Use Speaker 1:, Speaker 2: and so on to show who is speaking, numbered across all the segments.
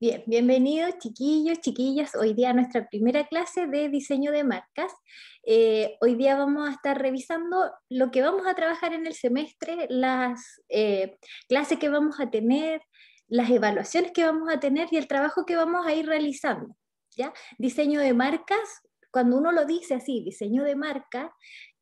Speaker 1: Bien, bienvenidos chiquillos, chiquillas. Hoy día nuestra primera clase de diseño de marcas. Eh, hoy día vamos a estar revisando lo que vamos a trabajar en el semestre, las eh, clases que vamos a tener, las evaluaciones que vamos a tener y el trabajo que vamos a ir realizando. ¿ya? Diseño de marcas, cuando uno lo dice así, diseño de marca,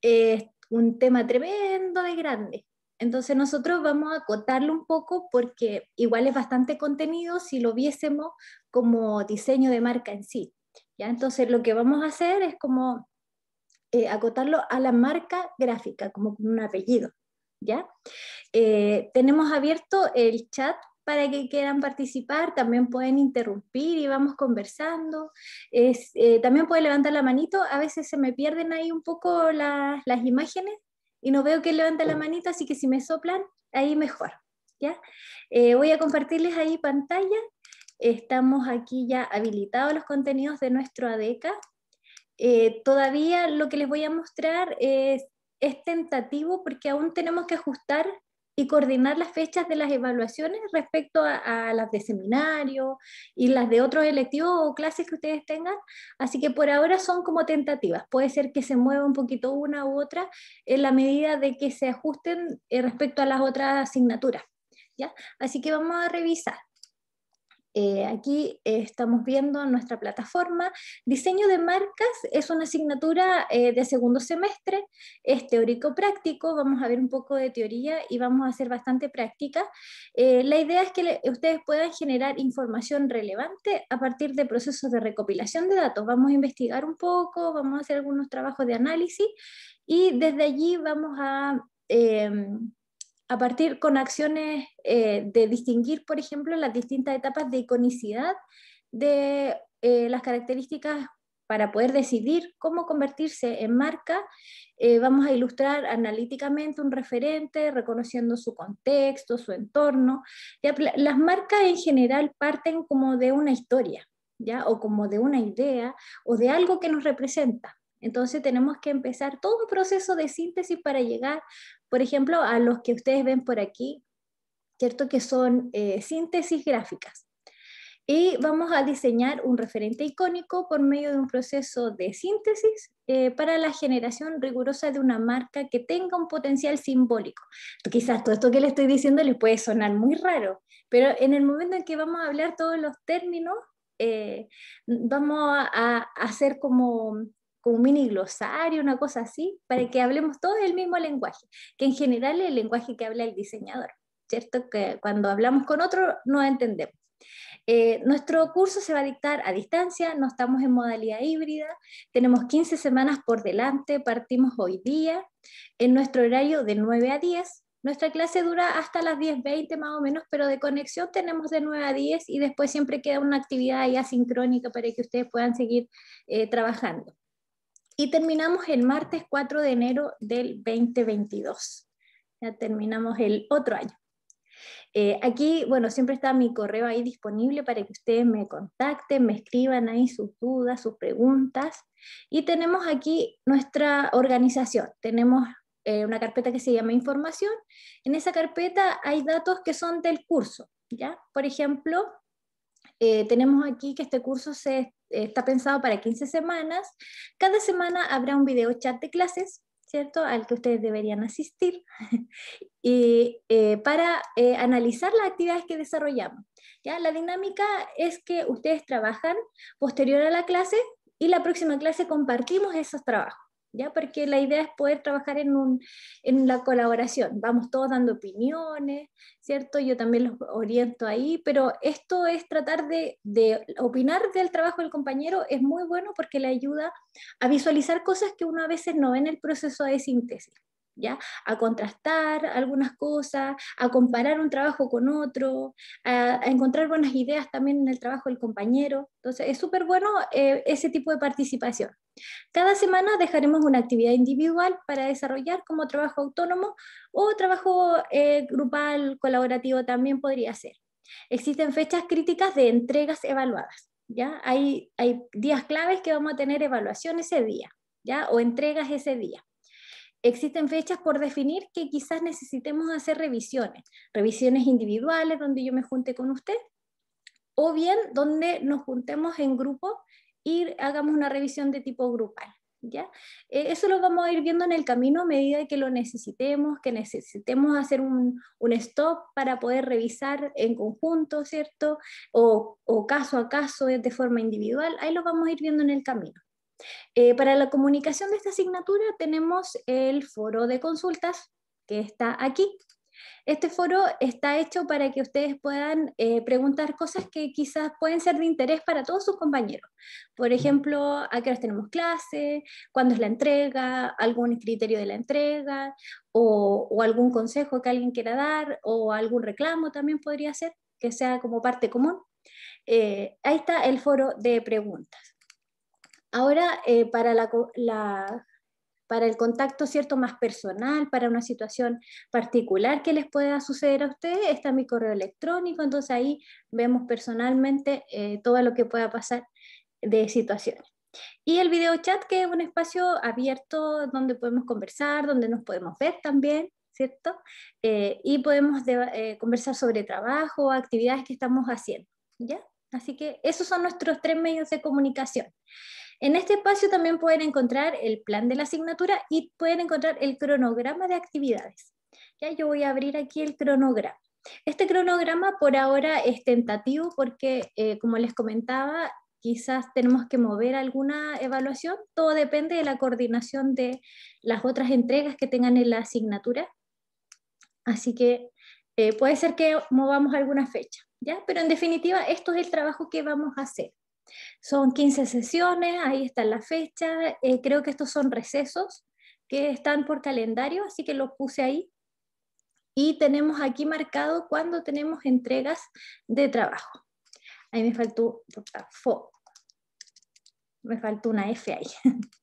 Speaker 1: eh, es un tema tremendo de grande. Entonces nosotros vamos a acotarlo un poco porque igual es bastante contenido si lo viésemos como diseño de marca en sí. ¿ya? Entonces lo que vamos a hacer es como eh, acotarlo a la marca gráfica, como con un apellido. ¿ya? Eh, tenemos abierto el chat para que quieran participar, también pueden interrumpir y vamos conversando. Eh, también pueden levantar la manito, a veces se me pierden ahí un poco las imágenes, y no veo que levanta la oh. manita, así que si me soplan, ahí mejor. ¿ya? Eh, voy a compartirles ahí pantalla. Estamos aquí ya habilitados los contenidos de nuestro ADECA. Eh, todavía lo que les voy a mostrar es, es tentativo porque aún tenemos que ajustar y coordinar las fechas de las evaluaciones respecto a, las de seminario y las de otros electivos o clases que ustedes tengan. Así que por ahora son como tentativas. Puede ser que se mueva un poquito una u otra en la medida de que se ajusten eh, respecto a las otras asignaturas. ¿ya? Así que vamos a revisar. Eh, aquí estamos viendo nuestra plataforma. Diseño de marcas es una asignatura eh, de segundo semestre, es teórico-práctico, vamos a ver un poco de teoría y vamos a hacer bastante práctica. Eh, la idea es que ustedes puedan generar información relevante a partir de procesos de recopilación de datos. Vamos a investigar un poco, vamos a hacer algunos trabajos de análisis y desde allí vamos a a partir con acciones eh, de distinguir, por ejemplo, las distintas etapas de iconicidad de eh, las características para poder decidir cómo convertirse en marca, eh, vamos a ilustrar analíticamente un referente, reconociendo su contexto, su entorno. Ya, las marcas en general parten como de una historia, ¿ya? o como de una idea, o de algo que nos representa. Entonces tenemos que empezar todo un proceso de síntesis para llegar por ejemplo, a los que ustedes ven por aquí, ¿cierto? Que son eh, síntesis gráficas. Y vamos a diseñar un referente icónico por medio de un proceso de síntesis eh, para la generación rigurosa de una marca que tenga un potencial simbólico. Quizás todo esto que le estoy diciendo les puede sonar muy raro, pero en el momento en que vamos a hablar todos los términos, eh, vamos a hacer como como un mini glosario, una cosa así, para que hablemos todos el mismo lenguaje, que en general es el lenguaje que habla el diseñador, ¿cierto? Que cuando hablamos con otro no entendemos. Eh, nuestro curso se va a dictar a distancia, no estamos en modalidad híbrida, tenemos 15 semanas por delante, partimos hoy día en nuestro horario de 9 a 10. Nuestra clase dura hasta las 10.20 más o menos, pero de conexión tenemos de 9 a 10 y después siempre queda una actividad asincrónica para que ustedes puedan seguir eh, trabajando y terminamos el martes 4 de enero del 2022. Ya terminamos el otro año. Eh, aquí, bueno, siempre está mi correo ahí disponible para que ustedes me contacten, me escriban ahí sus dudas, sus preguntas. Y tenemos aquí nuestra organización. Tenemos eh, una carpeta que se llama información. En esa carpeta hay datos que son del curso, ¿ya? Por ejemplo, eh, tenemos aquí que este curso se, está pensado para 15 semanas. Cada semana habrá un video chat de clases ¿cierto? al que ustedes deberían asistir y, eh, para eh, analizar las actividades que desarrollamos. ¿ya? La dinámica es que ustedes trabajan posterior a la clase y la próxima clase compartimos esos trabajos. ¿ya? Porque la idea es poder trabajar en, la colaboración. Vamos todos dando opiniones, ¿cierto? Yo también los oriento ahí, pero esto es tratar de, opinar del trabajo del compañero, es muy bueno porque le ayuda a visualizar cosas que uno a veces no ve en el proceso de síntesis. ¿Ya? A contrastar algunas cosas, a comparar un trabajo con otro, a, encontrar buenas ideas también en el trabajo del compañero. Entonces, es súper bueno eh, ese tipo de participación. Cada semana dejaremos una actividad individual para desarrollar como trabajo autónomo o trabajo eh, grupal, colaborativo también podría ser. Existen fechas críticas de entregas evaluadas. ¿ya? Hay, días claves que vamos a tener evaluación ese día ¿ya? o entregas ese día existen fechas por definir que quizás necesitemos hacer revisiones, revisiones individuales donde yo me junte con usted, o bien donde nos juntemos en grupo y hagamos una revisión de tipo grupal. ¿Ya? Eh, eso lo vamos a ir viendo en el camino a medida que lo necesitemos, que necesitemos hacer un, stop para poder revisar en conjunto, ¿cierto? O, caso a caso, de forma individual, ahí lo vamos a ir viendo en el camino. Eh, para la comunicación de esta asignatura tenemos el foro de consultas que está aquí, este foro está hecho para que ustedes puedan eh, preguntar cosas que quizás pueden ser de interés para todos sus compañeros. Por ejemplo, a qué horas tenemos clase, cuándo es la entrega, algún criterio de la entrega o, algún consejo que alguien quiera dar o algún reclamo también podría ser que sea como parte común. Eh, ahí está el foro de preguntas. Ahora, eh, para la para el contacto cierto más personal, para una situación particular que les pueda suceder a ustedes, está mi correo electrónico, entonces ahí vemos personalmente eh, todo lo que pueda pasar de situaciones. Y el video chat, que es un espacio abierto donde podemos conversar, donde nos podemos ver también, ¿cierto? Eh, y podemos eh, conversar sobre trabajo, actividades que estamos haciendo, ¿ya? Así que esos son nuestros tres medios de comunicación. En este espacio también pueden encontrar el plan de la asignatura y pueden encontrar el cronograma de actividades. Ya yo voy a abrir aquí el cronograma. Este cronograma por ahora es tentativo porque, eh, como les comentaba, quizás tenemos que mover alguna evaluación. Todo depende de la coordinación de las otras entregas que tengan en la asignatura. Así que eh, puede ser que movamos alguna fecha, ¿ya? Pero en definitiva, esto es el trabajo que vamos a hacer. Son 15 sesiones, ahí está la fecha. Eh, creo que estos son recesos que están por calendario, así que los puse ahí. Y tenemos aquí marcado cuando tenemos entregas de trabajo. Ahí me faltó, me faltó una F ahí.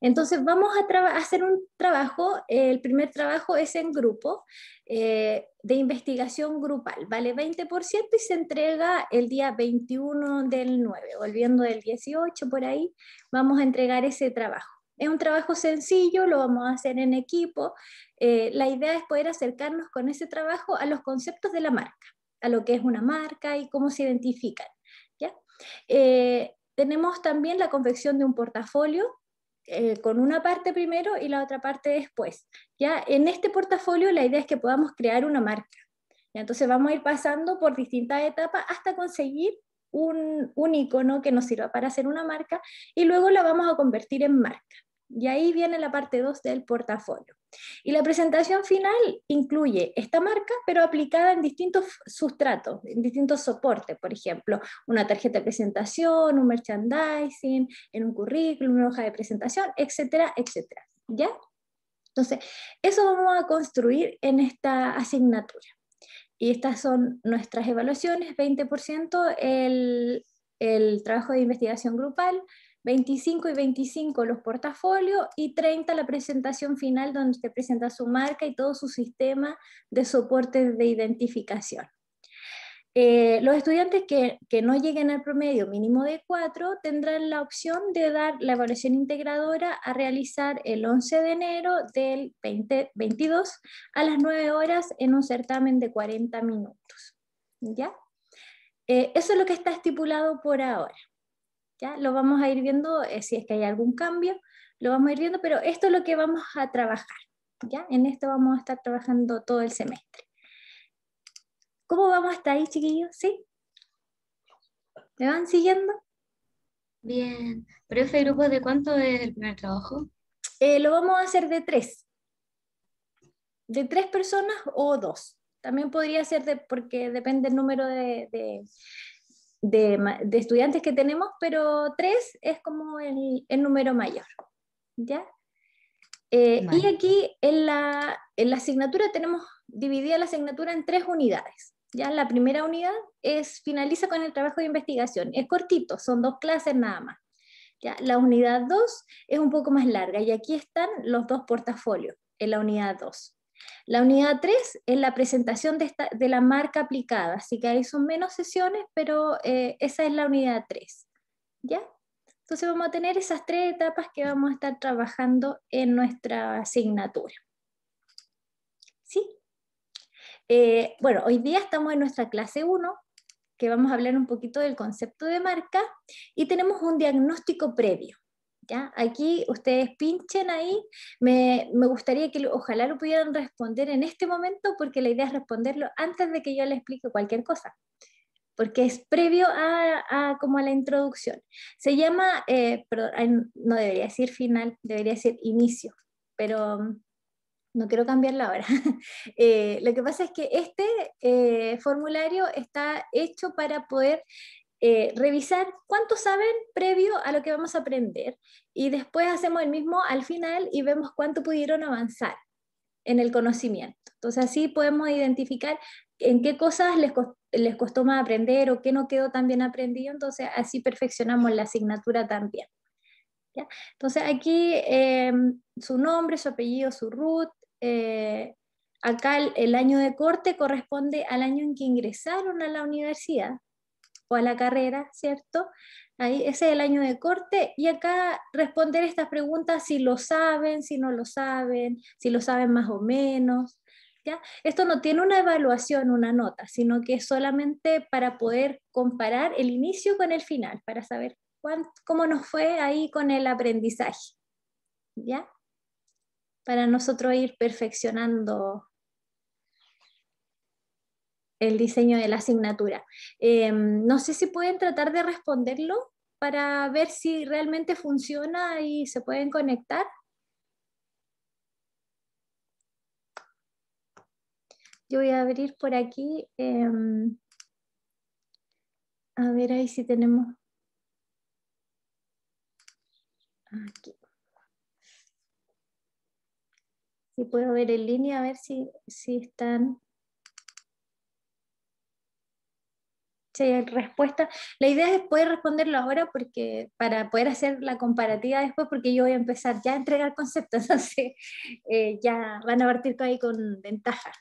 Speaker 1: Entonces vamos a, hacer un trabajo, el primer trabajo es en grupo, eh, de investigación grupal, vale 20% y se entrega el día 21 del 9, volviendo del 18 por ahí, vamos a entregar ese trabajo. Es un trabajo sencillo, lo vamos a hacer en equipo. Eh, la idea es poder acercarnos con ese trabajo a los conceptos de la marca, a lo que es una marca y cómo se identifican. ¿ya? Eh, tenemos también la confección de un portafolio eh, con una parte primero y la otra parte después. Ya en este portafolio la idea es que podamos crear una marca. Entonces vamos a ir pasando por distintas etapas hasta conseguir un icono que nos sirva para hacer una marca y luego la vamos a convertir en marca. Y ahí viene la parte 2 del portafolio. Y la presentación final incluye esta marca, pero aplicada en distintos sustratos, en distintos soportes, por ejemplo, una tarjeta de presentación, un merchandising, en un currículum, una hoja de presentación, etcétera, etcétera. ¿Ya? Entonces, eso vamos a construir en esta asignatura. Y estas son nuestras evaluaciones, 20% el, el trabajo de investigación grupal, 25 y 25 los portafolios y 30 la presentación final donde usted presenta su marca y todo su sistema de soportes de identificación. Eh, los estudiantes que, no lleguen al promedio mínimo de 4 tendrán la opción de dar la evaluación integradora a realizar el 11 de enero del 2022 a las 9 horas en un certamen de 40 minutos. ¿Ya? Eh, eso es lo que está estipulado por ahora. Lo vamos a ir viendo, eh, si es que hay algún cambio, lo vamos a ir viendo, pero esto es lo que vamos a trabajar, ¿ya? En esto vamos a estar trabajando todo el semestre. ¿Cómo vamos hasta ahí, chiquillos? ¿Sí? ¿Me van siguiendo? Bien. Profe, ¿grupo de cuánto es el primer trabajo? Eh, lo vamos a hacer de tres. De tres personas o dos. También podría ser de, porque depende el número de, de, estudiantes que tenemos, pero tres es como el, número mayor. ¿ya? Eh, y aquí en la, en la, asignatura tenemos dividida la asignatura en tres unidades. ¿ya? La primera unidad es, finaliza con el trabajo de investigación. Es cortito, son dos clases nada más. ¿ya? La unidad dos es un poco más larga y aquí están los dos portafolios en la unidad dos. La unidad 3 es la presentación de, la marca aplicada, así que ahí son menos sesiones, pero eh, esa es la unidad 3. ¿Ya? Entonces vamos a tener esas tres etapas que vamos a estar trabajando en nuestra asignatura. ¿Sí? Eh, bueno, hoy día estamos en nuestra clase 1, que vamos a hablar un poquito del concepto de marca, y tenemos un diagnóstico previo. ¿ya? Aquí ustedes pinchen ahí, me, gustaría que ojalá lo pudieran responder en este momento porque la idea es responderlo antes de que yo les explique cualquier cosa, porque es previo a, como a la introducción. Se llama, eh, no debería decir final, debería decir inicio, pero mm, no quiero cambiarla ahora. Eh, lo que pasa es que este eh, formulario está hecho para poder eh, revisar cuánto saben previo a lo que vamos a aprender y después hacemos el mismo al final y vemos cuánto pudieron avanzar en el conocimiento. Entonces así podemos identificar en qué cosas les costó, más aprender o qué no quedó tan bien aprendido, entonces así perfeccionamos la asignatura también. Entonces aquí em, su nombre, su apellido, su root, eh, acá el, año de corte corresponde al año en que ingresaron a la universidad, o a la carrera, ¿cierto? Ahí, ese es el año de corte y acá responder estas preguntas si lo saben, si no lo saben, si lo saben más o menos. ¿ya? Esto no tiene una evaluación, una nota, sino que es solamente para poder comparar el inicio con el final, para saber cómo nos fue ahí con el aprendizaje. ¿ya? Para nosotros ir perfeccionando el diseño de la asignatura. Em, no sé si pueden tratar de responderlo para ver si realmente funciona y se pueden conectar. Yo voy a abrir por aquí. Em, a ver ahí si tenemos. Aquí. Si puedo ver en línea, a ver si, si están respuesta. La idea es poder responderlo ahora porque, para poder hacer la comparativa después, porque yo voy a empezar ya a entregar conceptos, entonces eh, ya van a partir con ventaja.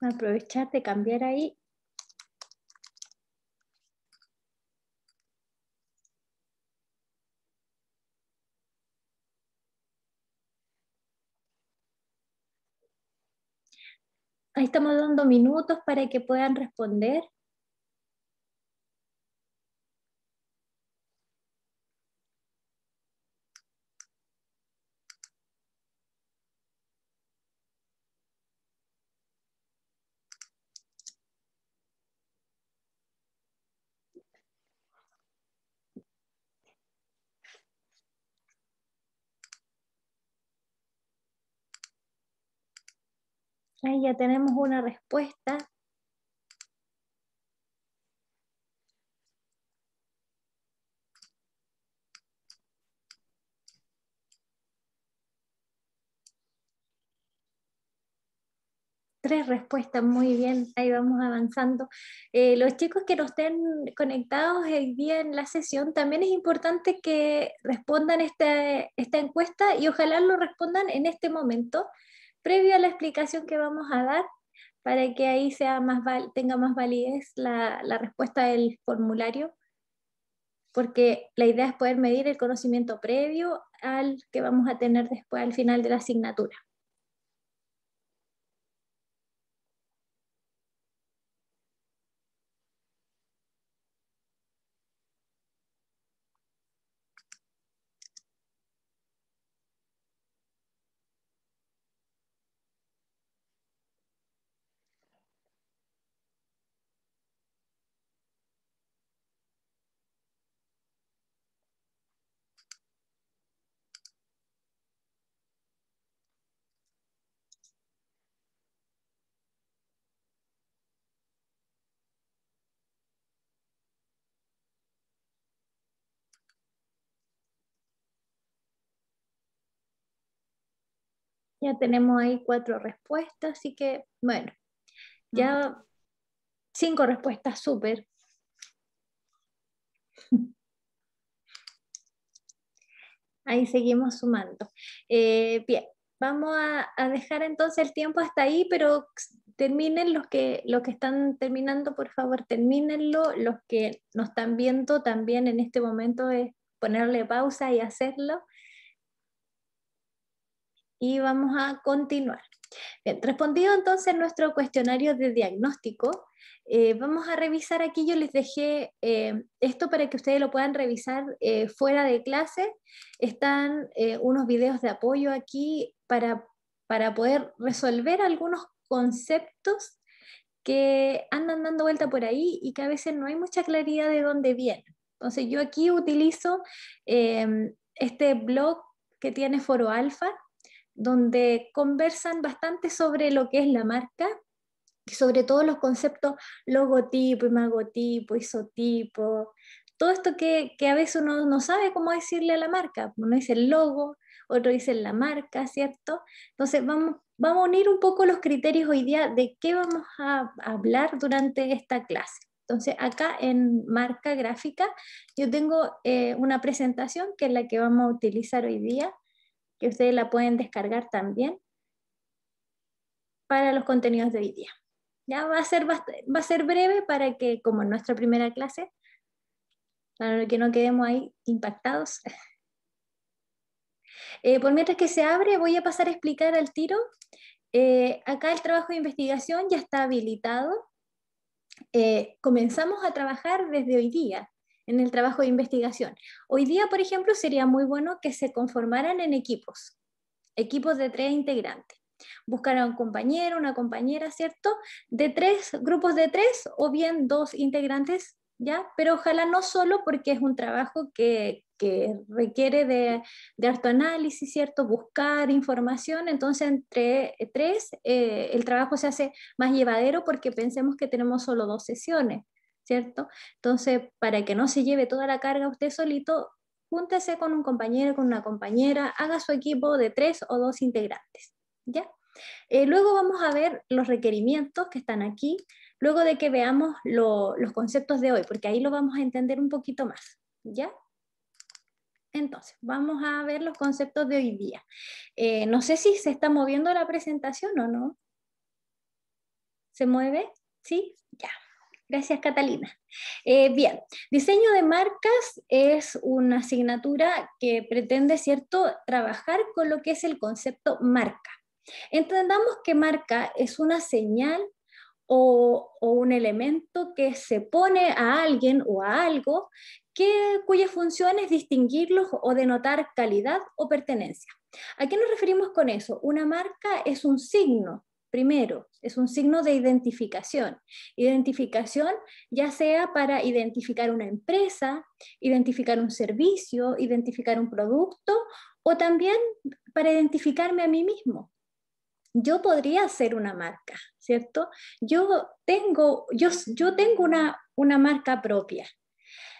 Speaker 1: Aprovechar de cambiar ahí ahí estamos dando minutos para que puedan responder Ahí ya tenemos una respuesta. tres respuestas, muy bien, ahí vamos avanzando. Eh, los chicos que nos estén conectados hoy día en la sesión, también es importante que respondan este, esta encuesta y ojalá lo respondan en este momento previo a la explicación que vamos a dar para que ahí sea más tenga más validez la respuesta del formulario, porque la idea es poder medir el conocimiento previo al que vamos a tener después al final de la asignatura. Ya tenemos ahí cuatro respuestas, así que bueno, ya cinco respuestas súper. Ahí seguimos sumando. Eh, bien, vamos a, dejar entonces el tiempo hasta ahí, pero terminen los que, los que están terminando, por favor, terminenlo. Los que nos están viendo también en este momento es ponerle pausa y hacerlo y vamos a continuar. Bien, respondido entonces nuestro cuestionario de diagnóstico, eh, vamos a revisar aquí, yo les dejé eh, esto para que ustedes lo puedan revisar eh, fuera de clase. Están unos videos de apoyo aquí para, para poder resolver algunos conceptos que andan dando vuelta por ahí y que a veces no hay mucha claridad de dónde vienen. Entonces yo aquí utilizo este blog que tiene Foro Alfa, donde conversan bastante sobre lo que es la marca, y sobre todos los conceptos logotipo, imagotipo, isotipo, todo esto que, a veces uno no sabe cómo decirle a la marca. Uno dice el logo, otro dice la marca, ¿cierto? Entonces vamos, vamos a unir un poco los criterios hoy día de qué vamos a hablar durante esta clase. Entonces, acá en marca gráfica, yo tengo eh, una presentación que es la que vamos a utilizar hoy día, que ustedes la pueden descargar también para los contenidos de hoy día. Ya va a ser, va a ser breve para que, como en nuestra primera clase, para que no quedemos ahí impactados. Eh, por mientras que se abre, voy a pasar a explicar al tiro. Eh, acá el trabajo de investigación ya está habilitado. Eh, comenzamos a trabajar desde hoy día en el trabajo de investigación. Hoy día, por ejemplo, sería muy bueno que se conformaran en equipos, equipos de tres integrantes. Buscar a un compañero, una compañera, ¿cierto? De tres, grupos de tres o bien dos integrantes, ¿ya? Pero ojalá no solo porque es un trabajo que, que requiere de, de harto análisis, ¿cierto? Buscar información. Entonces, entre tres, eh, el trabajo se hace más llevadero porque pensemos que tenemos solo dos sesiones. ¿cierto? Entonces, para que no se lleve toda la carga usted solito, júntese con un compañero, con una compañera, haga su equipo de tres o dos integrantes, ¿ya? Eh, luego vamos a ver los requerimientos que están aquí, luego de que veamos los conceptos de hoy, porque ahí lo vamos a entender un poquito más, ¿ya? Entonces, vamos a ver los conceptos de hoy día. Eh, no sé si se está moviendo la presentación o no. ¿Se mueve? ¿Sí? Gracias, Catalina. Eh, bien, diseño de marcas es una asignatura que pretende, ¿cierto?, trabajar con lo que es el concepto marca. Entendamos que marca es una señal o, un elemento que se pone a alguien o a algo que, cuya función es distinguirlos o denotar calidad o pertenencia. ¿A qué nos referimos con eso? Una marca es un signo Primero, es un signo de identificación. Identificación ya sea para identificar una empresa, identificar un servicio, identificar un producto o también para identificarme a mí mismo. Yo podría ser una marca, ¿cierto? Yo tengo, yo, yo tengo una, una marca propia.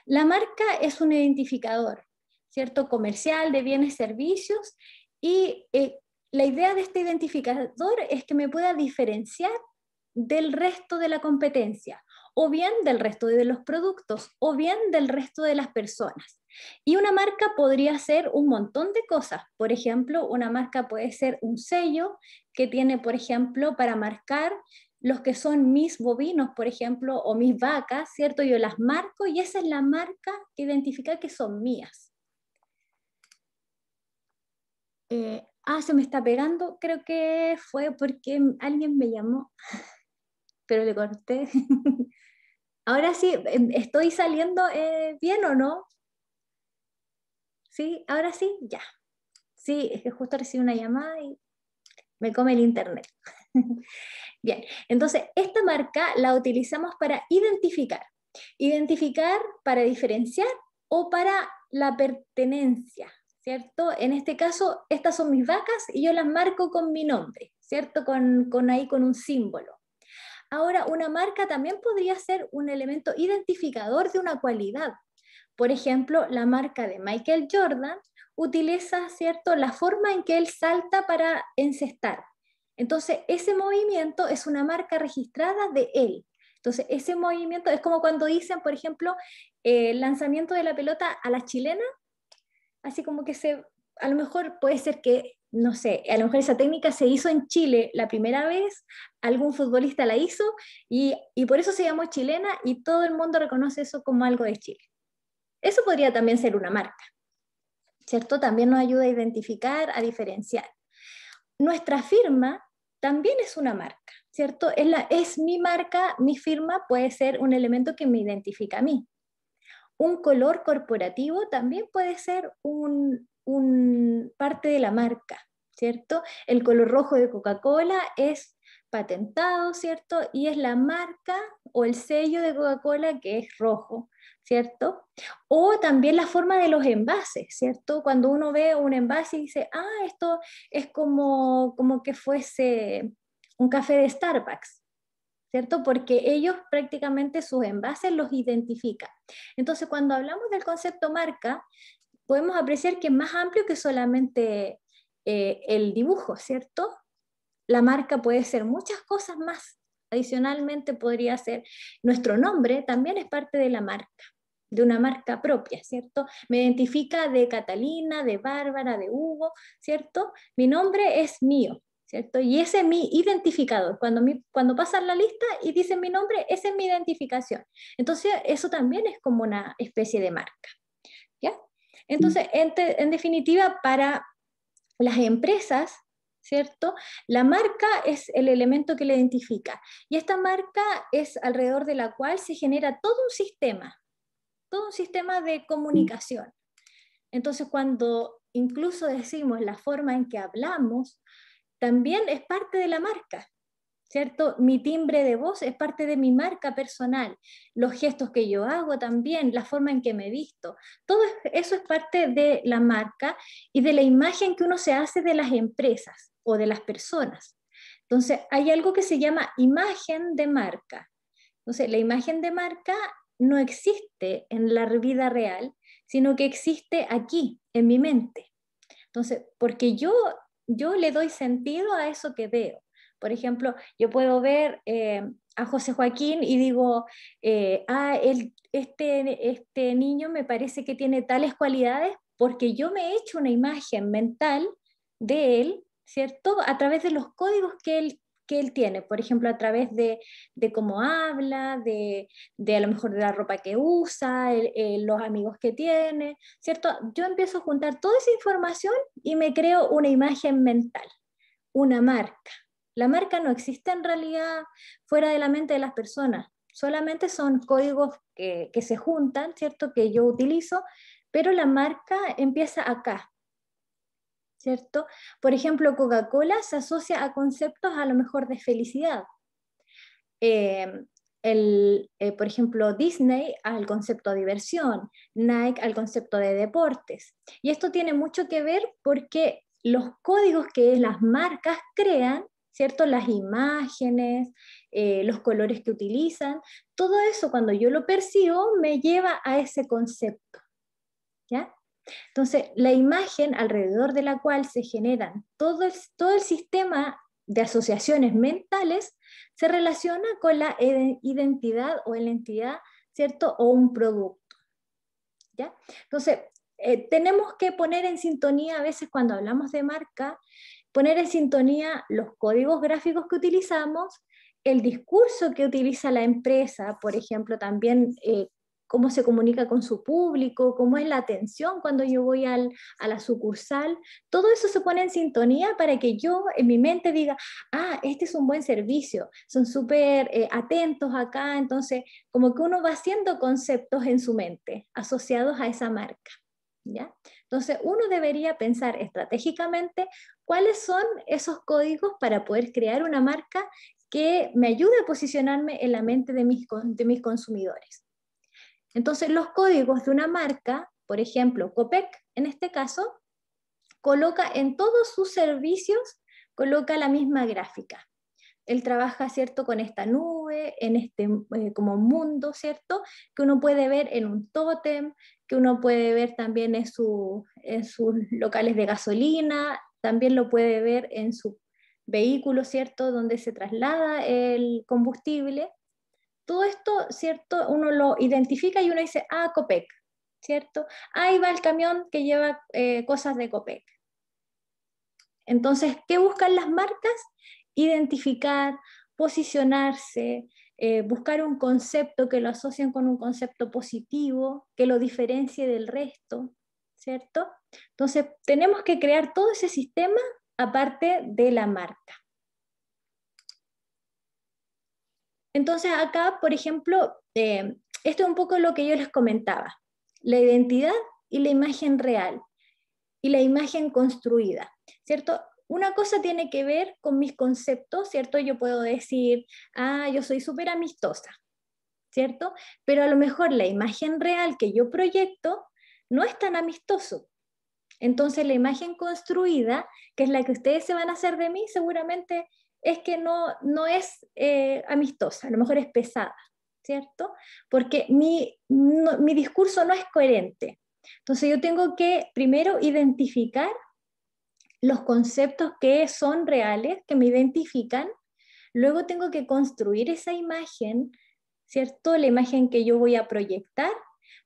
Speaker 1: La marca es un identificador, ¿cierto? Comercial de bienes, servicios y eh, la idea de este identificador es que me pueda diferenciar del resto de la competencia, o bien del resto de los productos, o bien del resto de las personas. Y una marca podría ser un montón de cosas. Por ejemplo, una marca puede ser un sello que tiene, por ejemplo, para marcar los que son mis bovinos, por ejemplo, o mis vacas, ¿cierto? Yo las marco y esa es la marca que identifica que son mías. Eh, ah, se me está pegando, creo que fue porque alguien me llamó, pero le corté. Ahora sí, em, ¿estoy saliendo eh, bien o no? Sí, ahora sí, ya. Sí, es que justo recibí una llamada y me come el internet. bien, entonces esta marca la utilizamos para identificar. Identificar para diferenciar o para la pertenencia. En este caso, estas son mis vacas y yo las marco con mi nombre, ¿cierto? Con, ahí, con un símbolo. Ahora, una marca también podría ser un elemento identificador de una cualidad. Por ejemplo, la marca de Michael Jordan utiliza, ¿cierto?, la forma en que él salta para encestar. Entonces, ese movimiento es una marca registrada de él, entonces, ese movimiento es como cuando dicen, por ejemplo, el eh, lanzamiento de la pelota a la chilena, así como que se, a lo mejor puede ser que, no sé, a lo mejor esa técnica se hizo en Chile la primera vez, algún futbolista la hizo y, y por eso se llamó chilena y todo el mundo reconoce eso como algo de Chile. Eso podría también ser una marca, ¿cierto? También nos ayuda a identificar, a diferenciar. Nuestra firma también es una marca, ¿cierto? Es, la, es mi marca, mi firma puede ser un elemento que me identifica a mí. Un color corporativo también puede ser un, parte de la marca, ¿cierto? El color rojo de Coca-Cola es patentado, ¿cierto? Y es la marca o el sello de Coca-Cola que es rojo, ¿cierto? O también la forma de los envases, ¿cierto? Cuando uno ve un envase y dice, ah, esto es como, como que fuese un café de Starbucks, porque ellos prácticamente sus envases los identifican. Entonces, cuando hablamos del concepto marca, podemos apreciar que es más amplio que solamente eh, el dibujo, ¿cierto? La marca puede ser muchas cosas más. Adicionalmente podría ser nuestro nombre, también es parte de la marca, de una marca propia, ¿cierto? Me identifica de Catalina, de Bárbara, de Hugo, ¿cierto? Mi nombre es mío, ¿cierto? Y ese es mi identificador. Cuando, mi, cuando pasan la lista y dicen mi nombre, esa es mi identificación. Entonces, eso también es como una especie de marca. ¿ya? Entonces, en, en definitiva, para las empresas, ¿cierto? La marca es el elemento que le identifica y esta marca es alrededor de la cual se genera todo un sistema, todo un sistema de comunicación. Entonces, cuando incluso decimos la forma en que hablamos, también es parte de la marca, ¿cierto? Mi timbre de voz es parte de mi marca personal, los gestos que yo hago también, la forma en que me visto, todo eso es parte de la marca y de la imagen que uno se hace de las empresas o de las personas. Entonces, hay algo que se llama imagen de marca. Entonces, la imagen de marca no existe en la vida real, sino que existe aquí, en mi mente. Entonces, porque yo yo le doy sentido a eso que veo. Por ejemplo, yo puedo ver eh, a José Joaquín y digo, eh, ah, este, este niño me parece que tiene tales cualidades porque yo me he hecho una imagen mental de él, ¿cierto? A través de los códigos que él que él tiene, por ejemplo, a través de, de cómo habla, de, de, a lo mejor de la ropa que usa, eh, los amigos que tiene, ¿cierto? Yo empiezo a juntar toda esa información y me creo una imagen mental, una marca. La marca no existe en realidad fuera de la mente de las personas, solamente son códigos que, que se juntan, ¿cierto? Que yo utilizo, pero la marca empieza acá, ¿cierto? Por ejemplo, Coca-Cola se asocia a conceptos a lo mejor de felicidad. Eh, el, eh, por ejemplo, Disney al concepto de diversión, Nike al concepto de deportes. Y esto tiene mucho que ver porque los códigos que las marcas crean, ¿cierto? Las imágenes, eh, los colores que utilizan, todo eso cuando yo lo percibo me lleva a ese concepto. ¿Ya? Entonces, la imagen alrededor de la cual se generan todo el, todo el sistema de asociaciones mentales se relaciona con la identidad o la entidad, ¿cierto? O un producto. ¿Ya? Entonces, eh, tenemos que poner en sintonía, a veces cuando hablamos de marca, poner en sintonía los códigos gráficos que utilizamos, el discurso que utiliza la empresa, por ejemplo, también eh, cómo se comunica con su público, cómo es la atención cuando yo voy al, a la sucursal. Todo eso se pone en sintonía para que yo en mi mente diga, ah, este es un buen servicio, son súper eh, atentos acá, entonces como que uno va haciendo conceptos en su mente asociados a esa marca. ¿Ya? Entonces, uno debería pensar estratégicamente cuáles son esos códigos para poder crear una marca que me ayude a posicionarme en la mente de mis, de mis consumidores. Entonces, los códigos de una marca, por ejemplo, Copec en este caso, coloca en todos sus servicios, coloca la misma gráfica. Él trabaja, ¿cierto?, con esta nube, en este eh, como mundo, ¿cierto?, que uno puede ver en un tótem, que uno puede ver también en, en sus locales de gasolina, también lo puede ver en su vehículo, ¿cierto?, donde se traslada el combustible. Todo esto, ¿cierto? Uno lo identifica y uno dice, ah, COPEC, ¿cierto? Ahí va el camión que lleva eh, cosas de COPEC. Entonces, ¿qué buscan las marcas? Identificar, posicionarse, eh, buscar un concepto que lo asocien con un concepto positivo, que lo diferencie del resto, ¿cierto? Entonces, tenemos que crear todo ese sistema aparte de la marca. Entonces acá, por ejemplo, eh, esto es un poco lo que yo les comentaba, la identidad y la imagen real y la imagen construida, ¿cierto? Una cosa tiene que ver con mis conceptos, ¿cierto? Yo puedo decir, ah, yo soy súper amistosa, ¿cierto? Pero a lo mejor la imagen real que yo proyecto no es tan amistoso. Entonces la imagen construida, que es la que ustedes se van a hacer de mí, seguramente es que no, no es eh, amistosa, a lo mejor es pesada, ¿cierto? Porque mi, mi discurso no es coherente. Entonces yo tengo que primero identificar los conceptos que son reales, que me identifican, luego tengo que construir esa imagen, ¿cierto? La imagen que yo voy a proyectar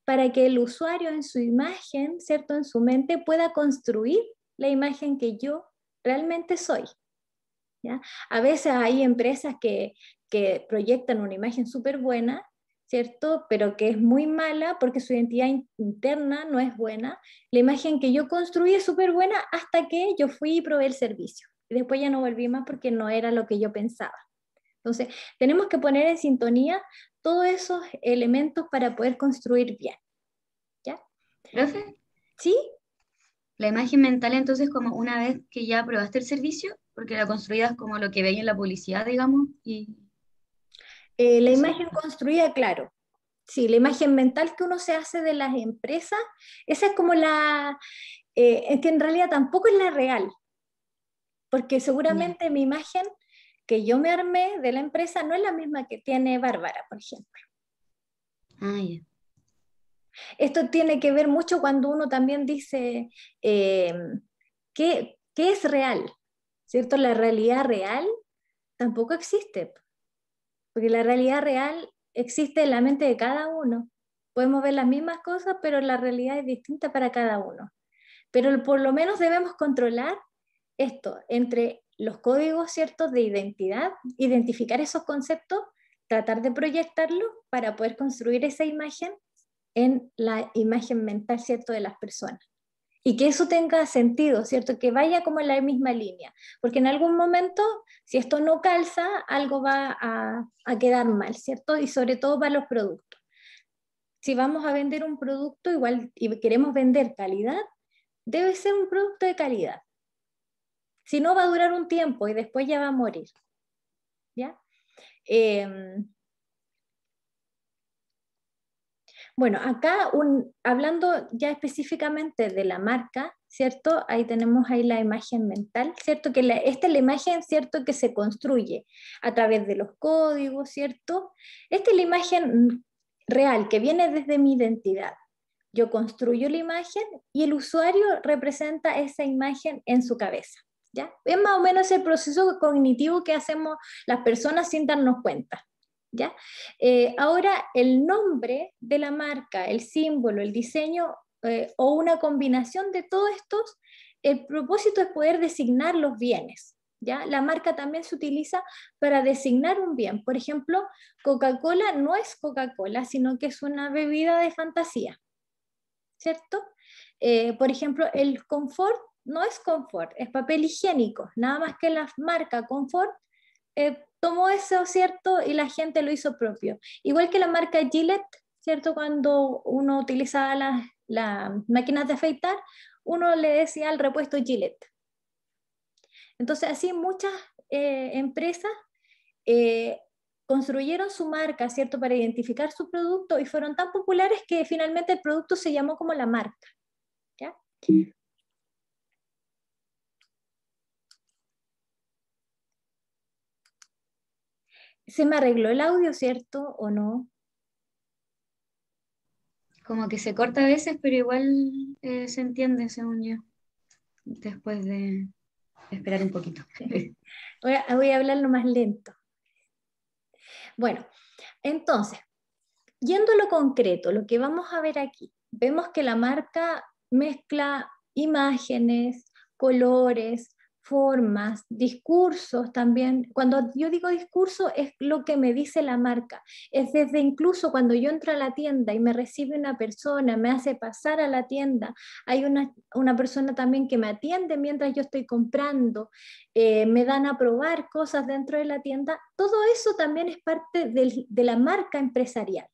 Speaker 1: para que el usuario en su imagen, ¿cierto? En su mente pueda construir la imagen que yo realmente soy. A veces hay empresas que, proyectan una imagen súper buena, ¿cierto? Pero que es muy mala porque su identidad interna no es buena. La imagen que yo construí es súper buena hasta que yo fui y probé el servicio. Y después ya no volví más porque no era lo que yo pensaba. Entonces, tenemos que poner en sintonía todos esos elementos para poder construir bien. ¿Ya? ¿Profe? ¿Sí? La imagen mental, entonces, como una vez que ya probaste el servicio, porque la construida es como lo que ve en la publicidad, digamos. Y... Eh, la imagen construida, claro. Sí, la imagen mental que uno se hace de las empresas, esa es como la, eh, que en realidad tampoco es la real, porque seguramente mi imagen que yo me armé de la empresa no es la misma que tiene Bárbara, por ejemplo. Ah, Esto tiene que ver mucho cuando uno también dice eh, qué es real, ¿cierto? La realidad real tampoco existe, porque la realidad real existe en la mente de cada uno. Podemos ver las mismas cosas, pero la realidad es distinta para cada uno. Pero por lo menos debemos controlar esto entre los códigos ciertos de identidad, identificar esos conceptos, tratar de proyectarlos para poder construir esa imagen en la imagen mental cierto de las personas y que eso tenga sentido, ¿cierto? Que vaya como en la misma línea, porque en algún momento, si esto no calza, algo va a, a quedar mal, ¿cierto? Y sobre todo para los productos. Si vamos a vender un producto igual y queremos vender calidad, debe ser un producto de calidad. Si no, va a durar un tiempo y después ya va a morir. ¿Ya? Em, Bueno, acá hablando ya específicamente de la marca, ¿cierto? Ahí tenemos ahí la imagen mental, ¿cierto? Que esta es la imagen, ¿cierto? Que se construye a través de los códigos, ¿cierto? Esta es la imagen real que viene desde mi identidad. Yo construyo la imagen y el usuario representa esa imagen en su cabeza, ¿ya? Es más o menos el proceso cognitivo que hacemos las personas sin darnos cuenta. ¿ya? Eh, ahora, el nombre de la marca, el símbolo, el diseño eh, o una combinación de todos estos, el propósito es poder designar los bienes. ¿Ya? La marca también se utiliza para designar un bien. Por ejemplo, Coca-Cola no es Coca-Cola, sino que es una bebida de fantasía. ¿Cierto? Eh, por ejemplo, el confort no es confort, es papel higiénico. Nada más que la marca confort eh, tomó eso, ¿cierto? Y la gente lo hizo propio. Igual que la marca Gillette, ¿cierto? Cuando uno utilizaba las la máquinas de afeitar, uno le decía al repuesto Gillette. Entonces, así muchas eh, empresas eh, construyeron su marca, ¿cierto? Para identificar su producto y fueron tan populares que finalmente el producto se llamó como la marca. ¿ya? se me arregló el audio, ¿cierto? ¿O no? Como que se corta a veces, pero igual eh, se entiende, según yo, después de esperar un poquito. voy a hablarlo más lento. Bueno, entonces, yendo a lo concreto, lo que vamos a ver aquí, vemos que la marca mezcla imágenes, colores, formas, discursos también. Cuando yo digo discurso es lo que me dice la marca. Es desde incluso cuando yo entro a la tienda y me recibe una persona, me hace pasar a la tienda. Hay una, persona también que me atiende mientras yo estoy comprando. Eh, me dan a probar cosas dentro de la tienda. Todo eso también es parte de, la marca empresarial.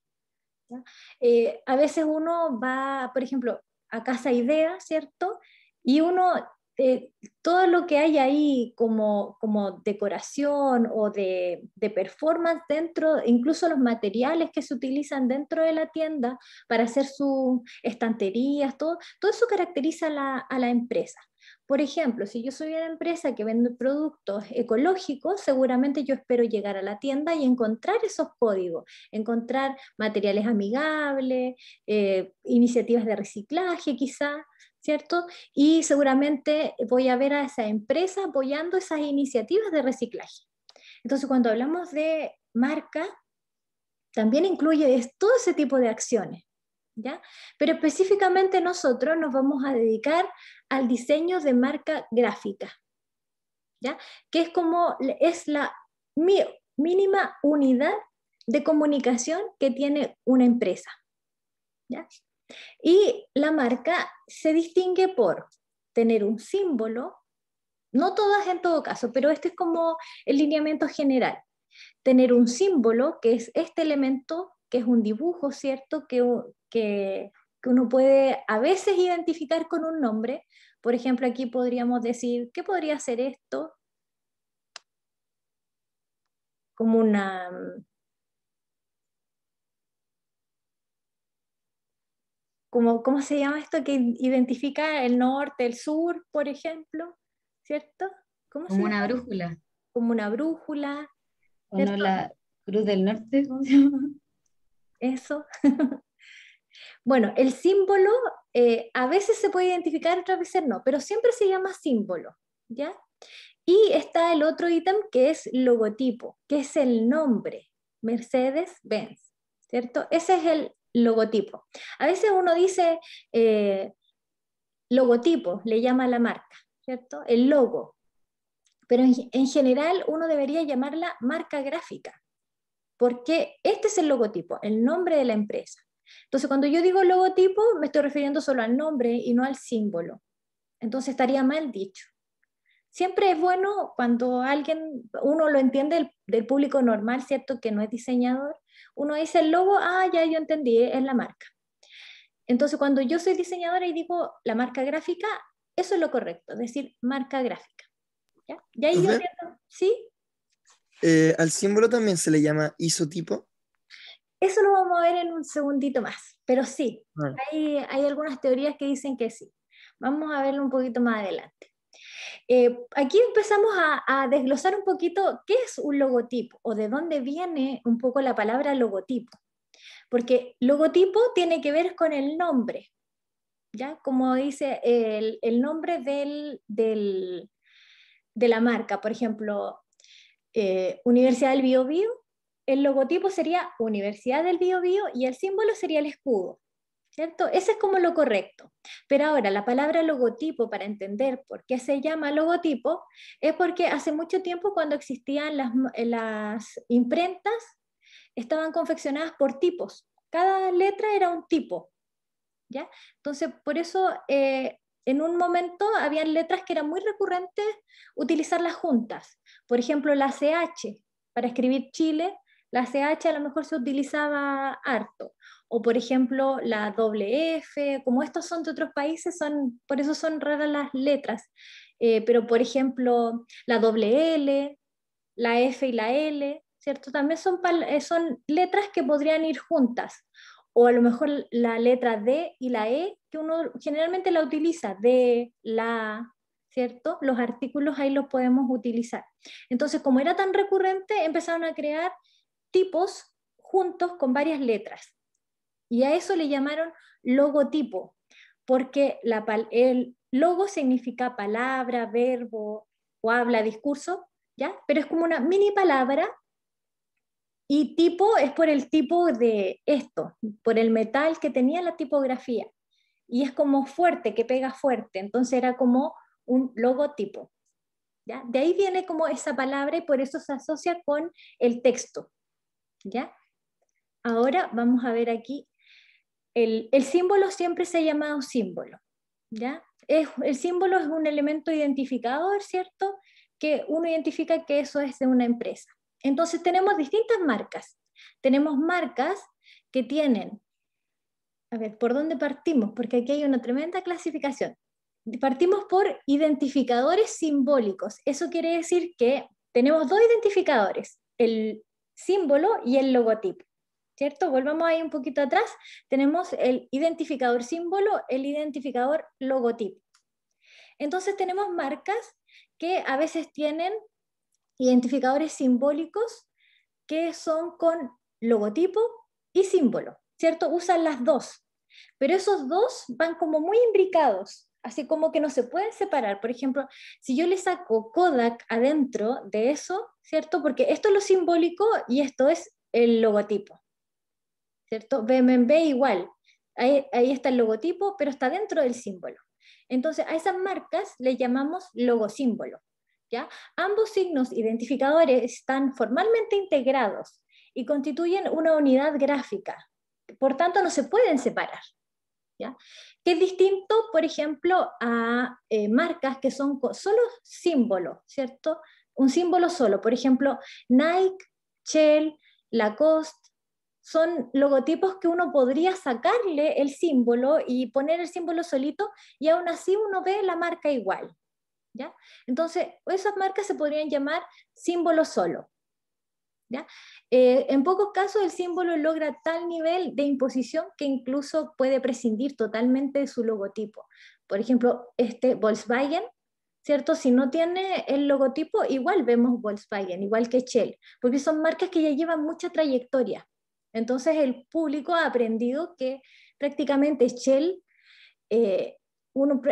Speaker 1: Eh, a veces uno va, por ejemplo, a Casa Idea, ¿cierto? Y uno eh, todo lo que hay ahí como, decoración o de, de, performance dentro, incluso los materiales que se utilizan dentro de la tienda para hacer sus estanterías, todo, todo eso caracteriza a la, empresa. Por ejemplo, si yo soy una empresa que vende productos ecológicos, seguramente yo espero llegar a la tienda y encontrar esos códigos, encontrar materiales amigables, eh, iniciativas de reciclaje quizá, ¿cierto? Y seguramente voy a ver a esa empresa apoyando esas iniciativas de reciclaje. Entonces, cuando hablamos de marca, también incluye todo ese tipo de acciones. ¿Ya? Pero específicamente nosotros nos vamos a dedicar al diseño de marca gráfica, ¿ya? Que es como, es la mínima unidad de comunicación que tiene una empresa, ¿ya? Y la marca se distingue por tener un símbolo, no todas en todo caso, pero este es como el lineamiento general. Tener un símbolo, que es este elemento, que es un dibujo, ¿cierto? Que, que, uno puede a veces identificar con un nombre. Por ejemplo, aquí podríamos decir, ¿qué podría ser esto? Como una, ¿cómo se llama esto? Que identifica el norte, el sur, por ejemplo, ¿cierto? ¿Cómo como una brújula. Como una brújula. O la cruz del norte, Eso. bueno, el símbolo eh, a veces se puede identificar, otras veces no, pero siempre se llama símbolo, ¿ya? Y está el otro ítem que es logotipo, que es el nombre, Mercedes-Benz, ¿cierto? Ese es el logotipo. A veces uno dice eh, logotipo, le llama la marca, ¿cierto? El logo. Pero en, general uno debería llamarla marca gráfica, porque este es el logotipo, el nombre de la empresa. Entonces, cuando yo digo logotipo, me estoy refiriendo solo al nombre y no al símbolo. Entonces estaría mal dicho. Siempre es bueno cuando alguien, uno lo entiende del público normal, ¿cierto? Que no es diseñador, uno dice el logo, ah, ya yo entendí, es la marca. Entonces, cuando yo soy diseñadora y digo la marca gráfica, eso es lo correcto, es decir, marca gráfica. ¿Ya? ¿Ya ahí yo entiendo? ¿Sí? Eh, ¿Al símbolo también se le llama isotipo? Eso lo vamos a ver en un segundito más, pero sí, hay, hay algunas teorías que dicen que sí. Vamos a verlo un poquito más adelante. Eh, aquí empezamos a, desglosar un poquito qué es un logotipo o de dónde viene un poco la palabra logotipo. Porque logotipo tiene que ver con el nombre, ¿ya? Como dice el, nombre del, de la marca, por ejemplo, eh, Universidad del Bio el logotipo sería Universidad del Bio y el símbolo sería el escudo. ¿Cierto? Ese es como lo correcto. Pero ahora, la palabra logotipo, para entender por qué se llama logotipo, es porque hace mucho tiempo cuando existían las, imprentas, estaban confeccionadas por tipos. Cada letra era un tipo. ¿ya? Entonces, por eso eh, en un momento había letras que eran muy recurrentes utilizarlas juntas. Por ejemplo, la CH, para escribir Chile, la CH a lo mejor se utilizaba harto o por ejemplo la doble F, como estos son de otros países, son, por eso son raras las letras, eh, pero por ejemplo la doble L, la F y la L, ¿cierto? También son, eh, son letras que podrían ir juntas, o a lo mejor la letra D y la E, que uno generalmente la utiliza, D, la, ¿cierto? Los artículos ahí los podemos utilizar. Entonces, como era tan recurrente, empezaron a crear tipos juntos con varias letras. Y a eso le llamaron logotipo, porque la, el logo significa palabra, verbo o habla, discurso, ¿ya? Pero es como una mini palabra y tipo es por el tipo de esto, por el metal que tenía la tipografía. Y es como fuerte, que pega fuerte. Entonces era como un logotipo. ¿ya? De ahí viene como esa palabra y por eso se asocia con el texto. ¿ya? Ahora vamos a ver aquí el, símbolo siempre se ha llamado símbolo, ¿ya? el símbolo es un elemento identificador, ¿cierto? Que uno identifica que eso es de una empresa. Entonces tenemos distintas marcas. Tenemos marcas que tienen, a ver, ¿por dónde partimos? Porque aquí hay una tremenda clasificación. Partimos por identificadores simbólicos. Eso quiere decir que tenemos dos identificadores, el símbolo y el logotipo. ¿cierto? Volvamos ahí un poquito atrás. Tenemos el identificador símbolo, el identificador logotipo. Entonces tenemos marcas que a veces tienen identificadores simbólicos que son con logotipo y símbolo, ¿cierto? Usan las dos, pero esos dos van como muy imbricados, así como que no se pueden separar. Por ejemplo, si yo le saco Kodak adentro de eso, ¿cierto? Porque esto es lo simbólico y esto es el logotipo. ¿cierto? BMB igual, ahí, está el logotipo, pero está dentro del símbolo. Entonces, a esas marcas le llamamos logosímbolo. ¿ya? Ambos signos identificadores están formalmente integrados y constituyen una unidad gráfica. Por tanto, no se pueden separar. ¿ya? Que es distinto, por ejemplo, a eh, marcas que son solo símbolo ¿cierto? Un símbolo solo. Por ejemplo, Nike, Shell, Lacoste, son logotipos que uno podría sacarle el símbolo y poner el símbolo solito y aún así uno ve la marca igual. ¿ya? Entonces, esas marcas se podrían llamar símbolo solo. ¿ya? Eh, en pocos casos el símbolo logra tal nivel de imposición que incluso puede prescindir totalmente de su logotipo. Por ejemplo, este Volkswagen ¿cierto? Si no tiene el logotipo, igual vemos Volkswagen, igual que Shell, porque son marcas que ya llevan mucha trayectoria. Entonces el público ha aprendido que prácticamente Shell, eh, uno,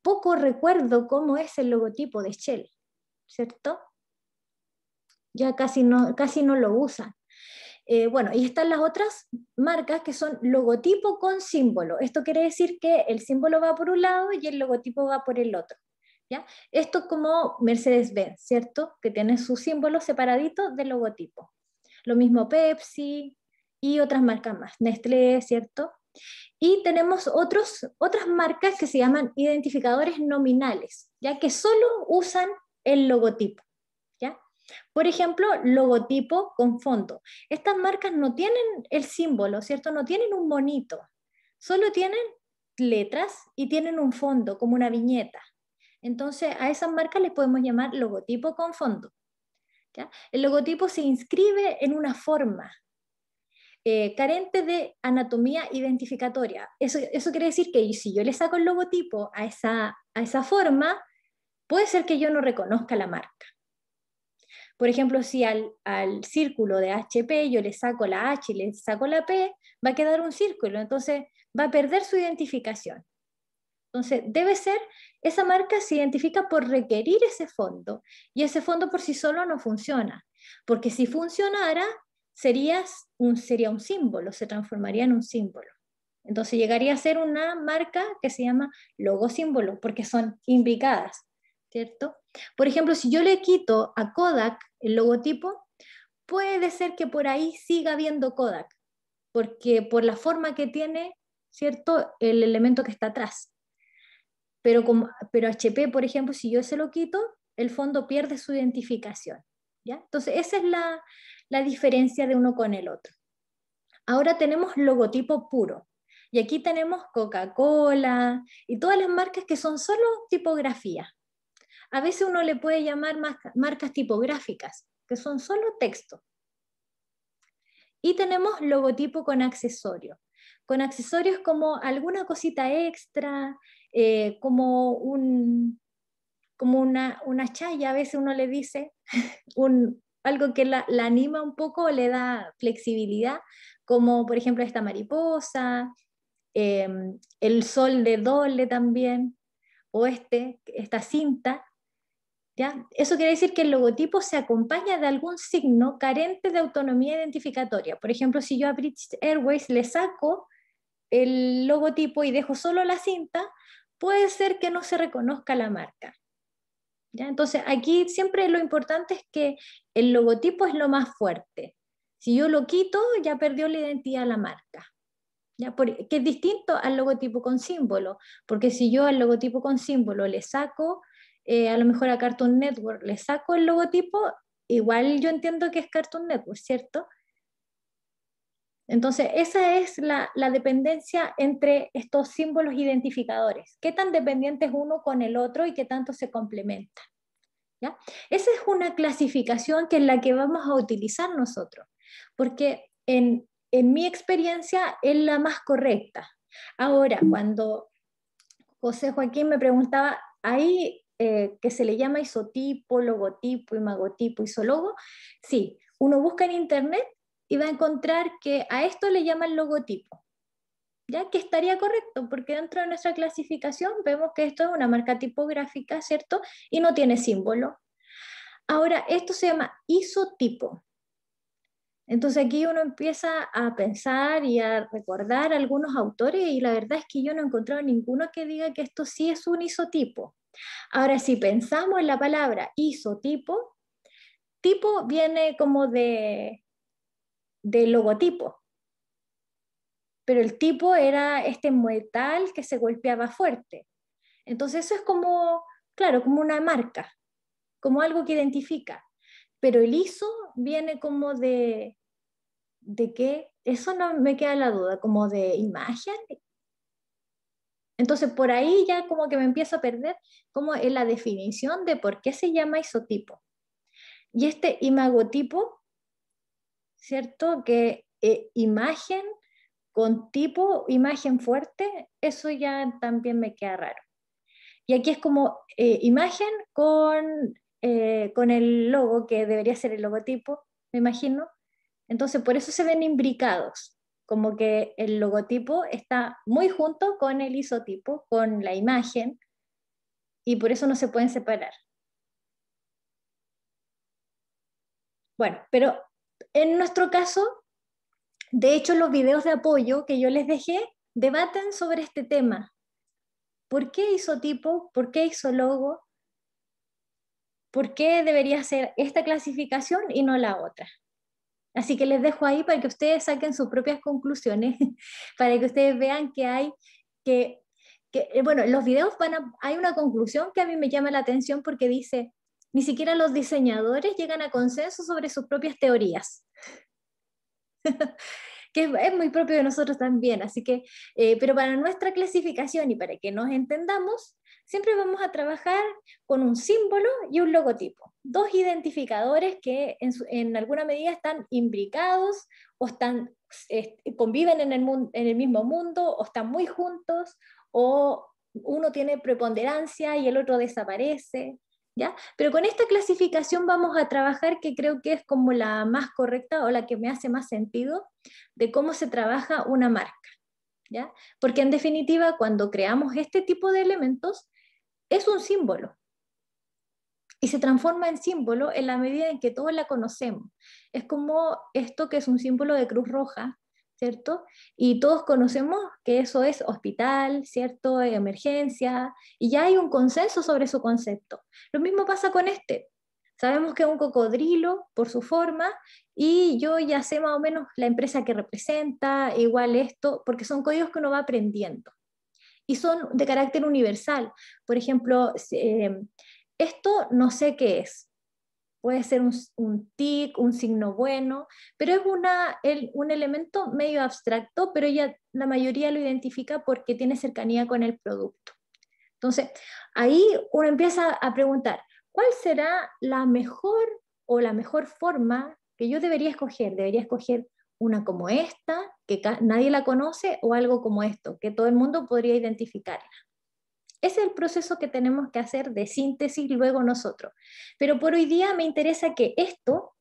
Speaker 1: poco recuerdo cómo es el logotipo de Shell, ¿cierto? Ya casi no, casi no lo usan. Eh, bueno, y están las otras marcas que son logotipo con símbolo. Esto quiere decir que el símbolo va por un lado y el logotipo va por el otro. ¿ya? Esto como Mercedes-Benz, ¿cierto? Que tiene su símbolo separadito del logotipo. Lo mismo Pepsi, y otras marcas más, Nestlé, ¿cierto? Y tenemos otros, otras marcas que se llaman identificadores nominales, ya que solo usan el logotipo. ¿ya? Por ejemplo, logotipo con fondo. Estas marcas no tienen el símbolo, ¿cierto? No tienen un monito, solo tienen letras y tienen un fondo, como una viñeta. Entonces, a esas marcas les podemos llamar logotipo con fondo. ¿ya? El logotipo se inscribe en una forma, eh, carente de anatomía identificatoria. Eso, quiere decir que si yo le saco el logotipo a esa, a esa forma, puede ser que yo no reconozca la marca. Por ejemplo, si al, al, círculo de HP yo le saco la H y le saco la P, va a quedar un círculo, entonces va a perder su identificación. Entonces, debe ser, esa marca se identifica por requerir ese fondo y ese fondo por sí solo no funciona, porque si funcionara, sería un, sería un símbolo, se transformaría en un símbolo. Entonces llegaría a ser una marca que se llama logo símbolo, porque son implicadas, ¿cierto? Por ejemplo, si yo le quito a Kodak el logotipo, puede ser que por ahí siga viendo Kodak, porque por la forma que tiene, ¿cierto? El elemento que está atrás. Pero, como, pero HP, por ejemplo, si yo se lo quito, el fondo pierde su identificación. ¿ya? Entonces, esa es la, la diferencia de uno con el otro. Ahora tenemos logotipo puro. Y aquí tenemos Coca-Cola y todas las marcas que son solo tipografía. A veces uno le puede llamar marcas tipográficas, que son solo texto. Y tenemos logotipo con accesorio. Con accesorios como alguna cosita extra, eh, como, un, como una, una chaya, a veces uno le dice, un, algo que la, anima un poco, o le da flexibilidad, como por ejemplo esta mariposa, em, el sol de doble también, o este, esta cinta. ¿ya? Eso quiere decir que el logotipo se acompaña de algún signo carente de autonomía identificatoria. Por ejemplo, si yo a British Airways le saco el logotipo y dejo solo la cinta, puede ser que no se reconozca la marca. Entonces, aquí siempre lo importante es que el logotipo es lo más fuerte. Si yo lo quito, ya perdió la identidad de la marca. ¿Ya? que es distinto al logotipo con símbolo, porque si yo al logotipo con símbolo le saco, eh, a lo mejor a Cartoon Network le saco el logotipo, igual yo entiendo que es Cartoon Network, ¿cierto? Entonces, esa es la, dependencia entre estos símbolos identificadores. ¿Qué tan dependientes uno con el otro y qué tanto se complementa? ¿Ya? Esa es una clasificación que es la que vamos a utilizar nosotros, porque en, mi experiencia es la más correcta. Ahora, cuando José Joaquín me preguntaba, ahí eh, que se le llama isotipo, logotipo, imagotipo, isólogo? Sí, uno busca en internet y va a encontrar que a esto le llaman logotipo, ya que estaría correcto, porque dentro de nuestra clasificación vemos que esto es una marca tipográfica, ¿cierto? Y no tiene símbolo. Ahora, esto se llama isotipo. Entonces aquí uno empieza a pensar y a recordar algunos autores y la verdad es que yo no he encontrado ninguno que diga que esto sí es un isotipo. Ahora, si pensamos en la palabra isotipo, tipo viene como de de logotipo. Pero el tipo era este metal que se golpeaba fuerte. Entonces eso es como, claro, como una marca, como algo que identifica. Pero el ISO viene como de, de qué, eso no me queda la duda, como de imagen. Entonces por ahí ya como que me empiezo a perder como es la definición de por qué se llama isotipo. Y este imagotipo ¿cierto? Que eh, imagen con tipo, imagen fuerte, eso ya también me queda raro. Y aquí es como eh, imagen con, eh, con el logo, que debería ser el logotipo, me imagino. Entonces, por eso se ven imbricados, como que el logotipo está muy junto con el isotipo, con la imagen, y por eso no se pueden separar. Bueno, pero en nuestro caso, de hecho, los videos de apoyo que yo les dejé debaten sobre este tema. ¿Por qué hizo tipo? ¿Por qué hizo logo? ¿Por qué debería ser esta clasificación y no la otra? Así que les dejo ahí para que ustedes saquen sus propias conclusiones, para que ustedes vean que hay que, que bueno, los videos van a, hay una conclusión que a mí me llama la atención porque dice, ni siquiera los diseñadores llegan a consenso sobre sus propias teorías. que es, muy propio de nosotros también, así que, eh, pero para nuestra clasificación y para que nos entendamos, siempre vamos a trabajar con un símbolo y un logotipo, dos identificadores que en, alguna medida están imbricados o están, este, conviven en el, en el mismo mundo o están muy juntos o uno tiene preponderancia y el otro desaparece. Pero con esta clasificación vamos a trabajar que creo que es como la más correcta o la que me hace más sentido de cómo se trabaja una marca, Porque en definitiva, cuando creamos este tipo de elementos, es un símbolo. Y se transforma en símbolo en la medida en que todos la conocemos. Es como esto que es un símbolo de Cruz Roja, ¿cierto? Y todos conocemos que eso es hospital, ¿cierto? Emergencia, y ya hay un consenso sobre su concepto. Lo mismo pasa con este. Sabemos que es un cocodrilo por su forma y yo ya sé más o menos la empresa que representa, igual esto, porque son códigos que uno va aprendiendo y son de carácter universal. Por ejemplo, eh, esto no sé qué es, puede ser un, tic, un signo bueno, pero es una, un elemento medio abstracto, pero ya la mayoría lo identifica porque tiene cercanía con el producto. Entonces, ahí uno empieza a preguntar, ¿cuál será la mejor o la mejor forma que yo debería escoger? ¿Debería escoger una como esta, que nadie la conoce, o algo como esto, que todo el mundo podría identificarla? Ese es el proceso que tenemos que hacer de síntesis luego nosotros. Pero por hoy día me interesa que esto,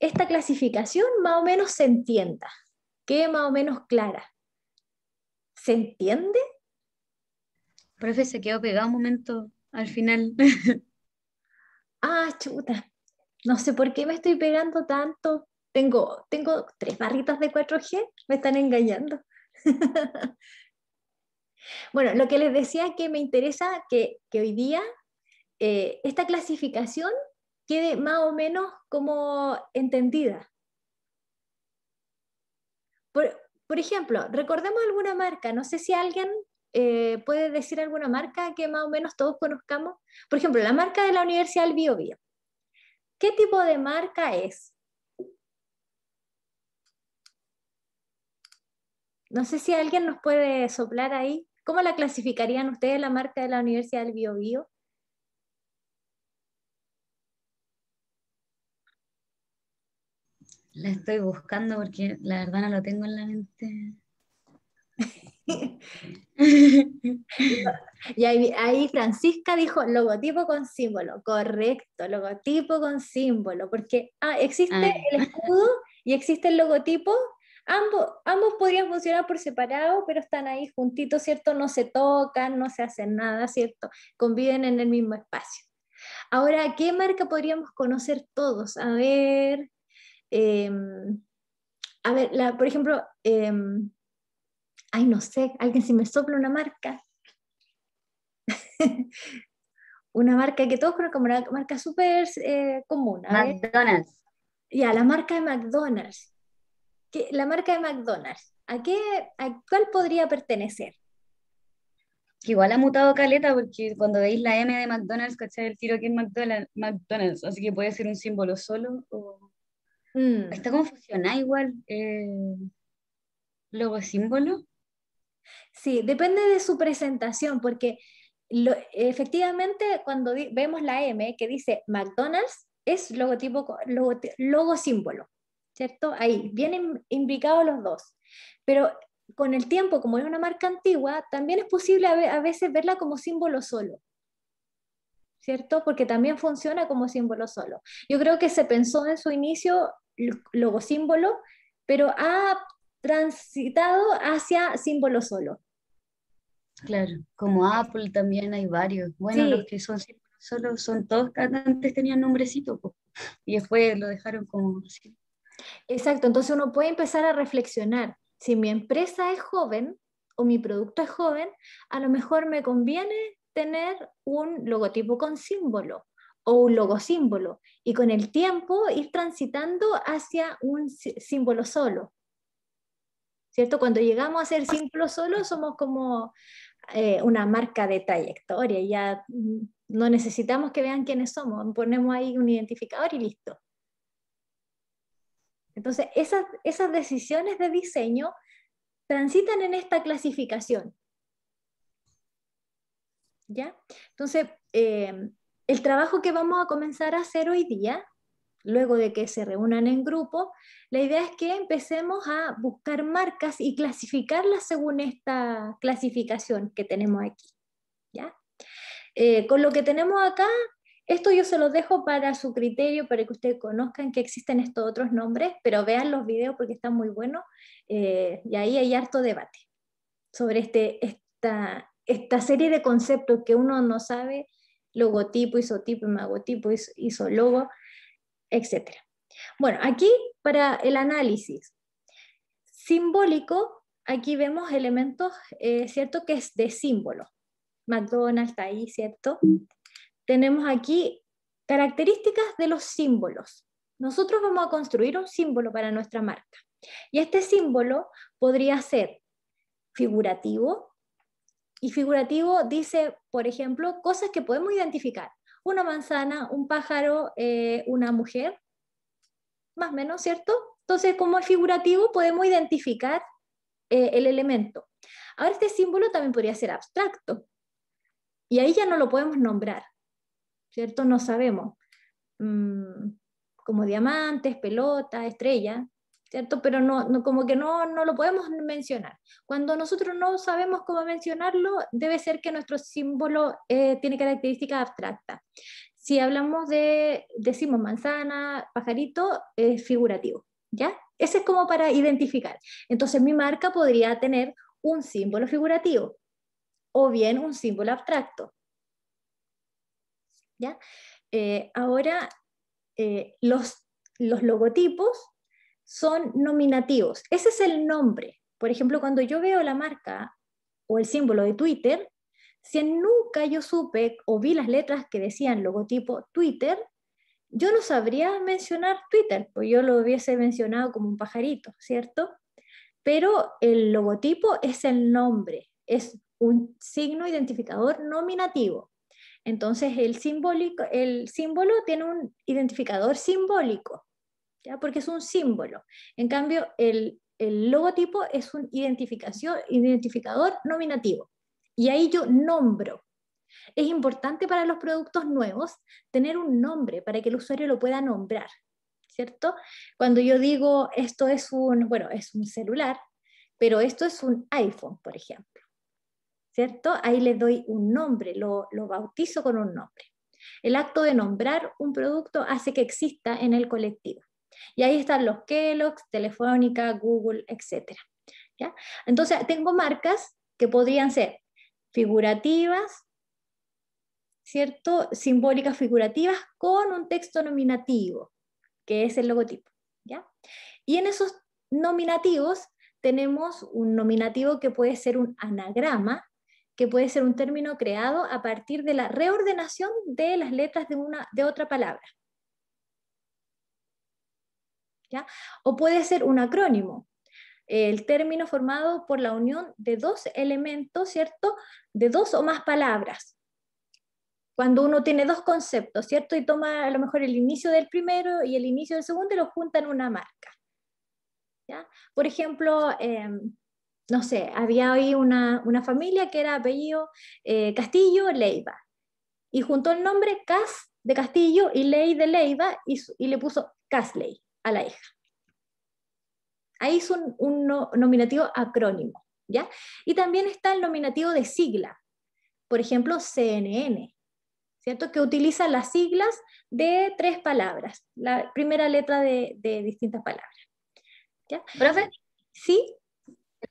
Speaker 1: esta clasificación más o menos se entienda, quede más o menos clara. ¿Se entiende? Profe, se quedó pegado un momento al final. ah, chuta. No sé por qué me estoy pegando tanto. Tengo, tengo tres barritas de 4G, me están engañando. Bueno, lo que les decía que me interesa que, hoy día eh, esta clasificación quede más o menos como entendida. Por, ejemplo, recordemos alguna marca, no sé si alguien eh, puede decir alguna marca que más o menos todos conozcamos. Por ejemplo, la marca de la Universidad del ¿Qué tipo de marca es? No sé si alguien nos puede soplar ahí. ¿Cómo la clasificarían ustedes la marca de la Universidad del Biobío? La estoy buscando porque la verdad no lo tengo en la mente. y ahí, Francisca dijo logotipo con símbolo, correcto, logotipo con símbolo, porque ah, existe el escudo y existe el logotipo Ambos, podrían funcionar por separado, pero están ahí juntitos, ¿cierto? No se tocan, no se hacen nada, ¿cierto? Conviven en el mismo espacio. Ahora, ¿qué marca podríamos conocer todos? A ver, em, a ver, por ejemplo, em, ay, no sé, alguien si me sopla una marca. una marca que todos conocen como una marca súper eh, común. McDonald's. Ya, la marca de McDonald's la marca de McDonald's, ¿a, qué, ¿a cuál podría pertenecer? igual ha mutado caleta porque cuando veis la M de McDonald's, ¿cachai? El tiro que es McDonald's, así que puede ser un símbolo solo o... Mm. Está confusionada igual. Eh, ¿Logo símbolo? Sí, depende de su presentación porque efectivamente cuando vemos la M que dice McDonald's es logotipo, logo símbolo. ¿cierto? Ahí, vienen implicados los dos. Pero con el tiempo, como es una marca antigua, también es posible a veces verla como símbolo solo. ¿Cierto? Porque también funciona como símbolo solo. Yo creo que se pensó en su inicio logo símbolo, pero ha transitado hacia símbolo solo. Claro, como Apple también hay varios. Bueno, los que son símbolos solo son todos, antes tenían nombrecito y después lo dejaron como símbolo. Exacto, entonces uno puede empezar a reflexionar, si mi empresa es joven o mi producto es joven, a lo mejor me conviene tener un logotipo con símbolo o un logosímbolo, y con el tiempo ir transitando hacia un símbolo solo. ¿Cierto? Cuando llegamos a ser símbolo solo somos como eh, una marca de trayectoria, ya mm, no necesitamos que vean quiénes somos, ponemos ahí un identificador y listo. Entonces, esas, decisiones de diseño transitan en esta clasificación. ¿Ya? Entonces, eh, el trabajo que vamos a comenzar a hacer hoy día, luego de que se reúnan en grupo, la idea es que empecemos a buscar marcas y clasificarlas según esta clasificación que tenemos aquí. ¿ya? Eh, con lo que tenemos acá, esto yo se lo dejo para su criterio, para que ustedes conozcan que existen estos otros nombres, pero vean los videos porque están muy buenos eh, y ahí hay harto debate sobre este, esta, esta serie de conceptos que uno no sabe, logotipo, isotipo, magotipo, isologo, etc. Bueno, aquí para el análisis simbólico, aquí vemos elementos, eh, ¿cierto?, que es de símbolo. McDonald's está ahí, ¿cierto? tenemos aquí características de los símbolos. Nosotros vamos a construir un símbolo para nuestra marca. Y este símbolo podría ser figurativo. Y figurativo dice, por ejemplo, cosas que podemos identificar. Una manzana, un pájaro, eh, una mujer, más o menos, ¿cierto? Entonces, como es figurativo, podemos identificar eh, el elemento. Ahora, este símbolo también podría ser abstracto. Y ahí ya no lo podemos nombrar. ¿cierto? No sabemos. Mm, como diamantes, pelota, estrella, ¿cierto? Pero no, no como que no, no, lo podemos mencionar. Cuando nosotros no sabemos cómo mencionarlo, debe ser que nuestro símbolo eh, tiene características abstractas. Si hablamos de, decimos manzana, pajarito, es figurativo, ¿ya? Ese es como para identificar. Entonces mi marca podría tener un símbolo figurativo o bien un símbolo abstracto. ¿ya? Eh, ahora, eh, los, los logotipos son nominativos. Ese es el nombre. Por ejemplo, cuando yo veo la marca o el símbolo de Twitter, si nunca yo supe o vi las letras que decían logotipo Twitter, yo no sabría mencionar Twitter, pues yo lo hubiese mencionado como un pajarito, ¿cierto? Pero el logotipo es el nombre, es un signo identificador nominativo. Entonces el, el símbolo tiene un identificador simbólico, ¿ya? porque es un símbolo. En cambio, el, logotipo es un identificador nominativo. Y ahí yo nombro. Es importante para los productos nuevos tener un nombre para que el usuario lo pueda nombrar, ¿cierto? Cuando yo digo esto es un, bueno, es un celular, pero esto es un iPhone, por ejemplo. Ahí le doy un nombre, lo, bautizo con un nombre. El acto de nombrar un producto hace que exista en el colectivo. Y ahí están los Kellogg Telefónica, Google, etc. Entonces, tengo marcas que podrían ser figurativas, ¿cierto? Simbólicas figurativas con un texto nominativo, que es el logotipo. Y en esos nominativos tenemos un nominativo que puede ser un anagrama, que puede ser un término creado a partir de la reordenación de las letras de, una, de otra palabra. ¿Ya? O puede ser un acrónimo, el término formado por la unión de dos elementos, ¿cierto? De dos o más palabras. Cuando uno tiene dos conceptos, ¿cierto? Y toma a lo mejor el inicio del primero y el inicio del segundo y lo junta en una marca. Por ejemplo, em, no sé, había ahí una, familia que era apellido eh, Castillo Leiva y juntó el nombre Cas de Castillo y Ley de Leiva y, le puso Casley a la hija. Ahí hizo un, nominativo acrónimo, ¿ya? Y también está el nominativo de sigla, por ejemplo, CNN, ¿cierto? Que utiliza las siglas de tres palabras, la primera letra de, de distintas palabras. ¿Profe? Sí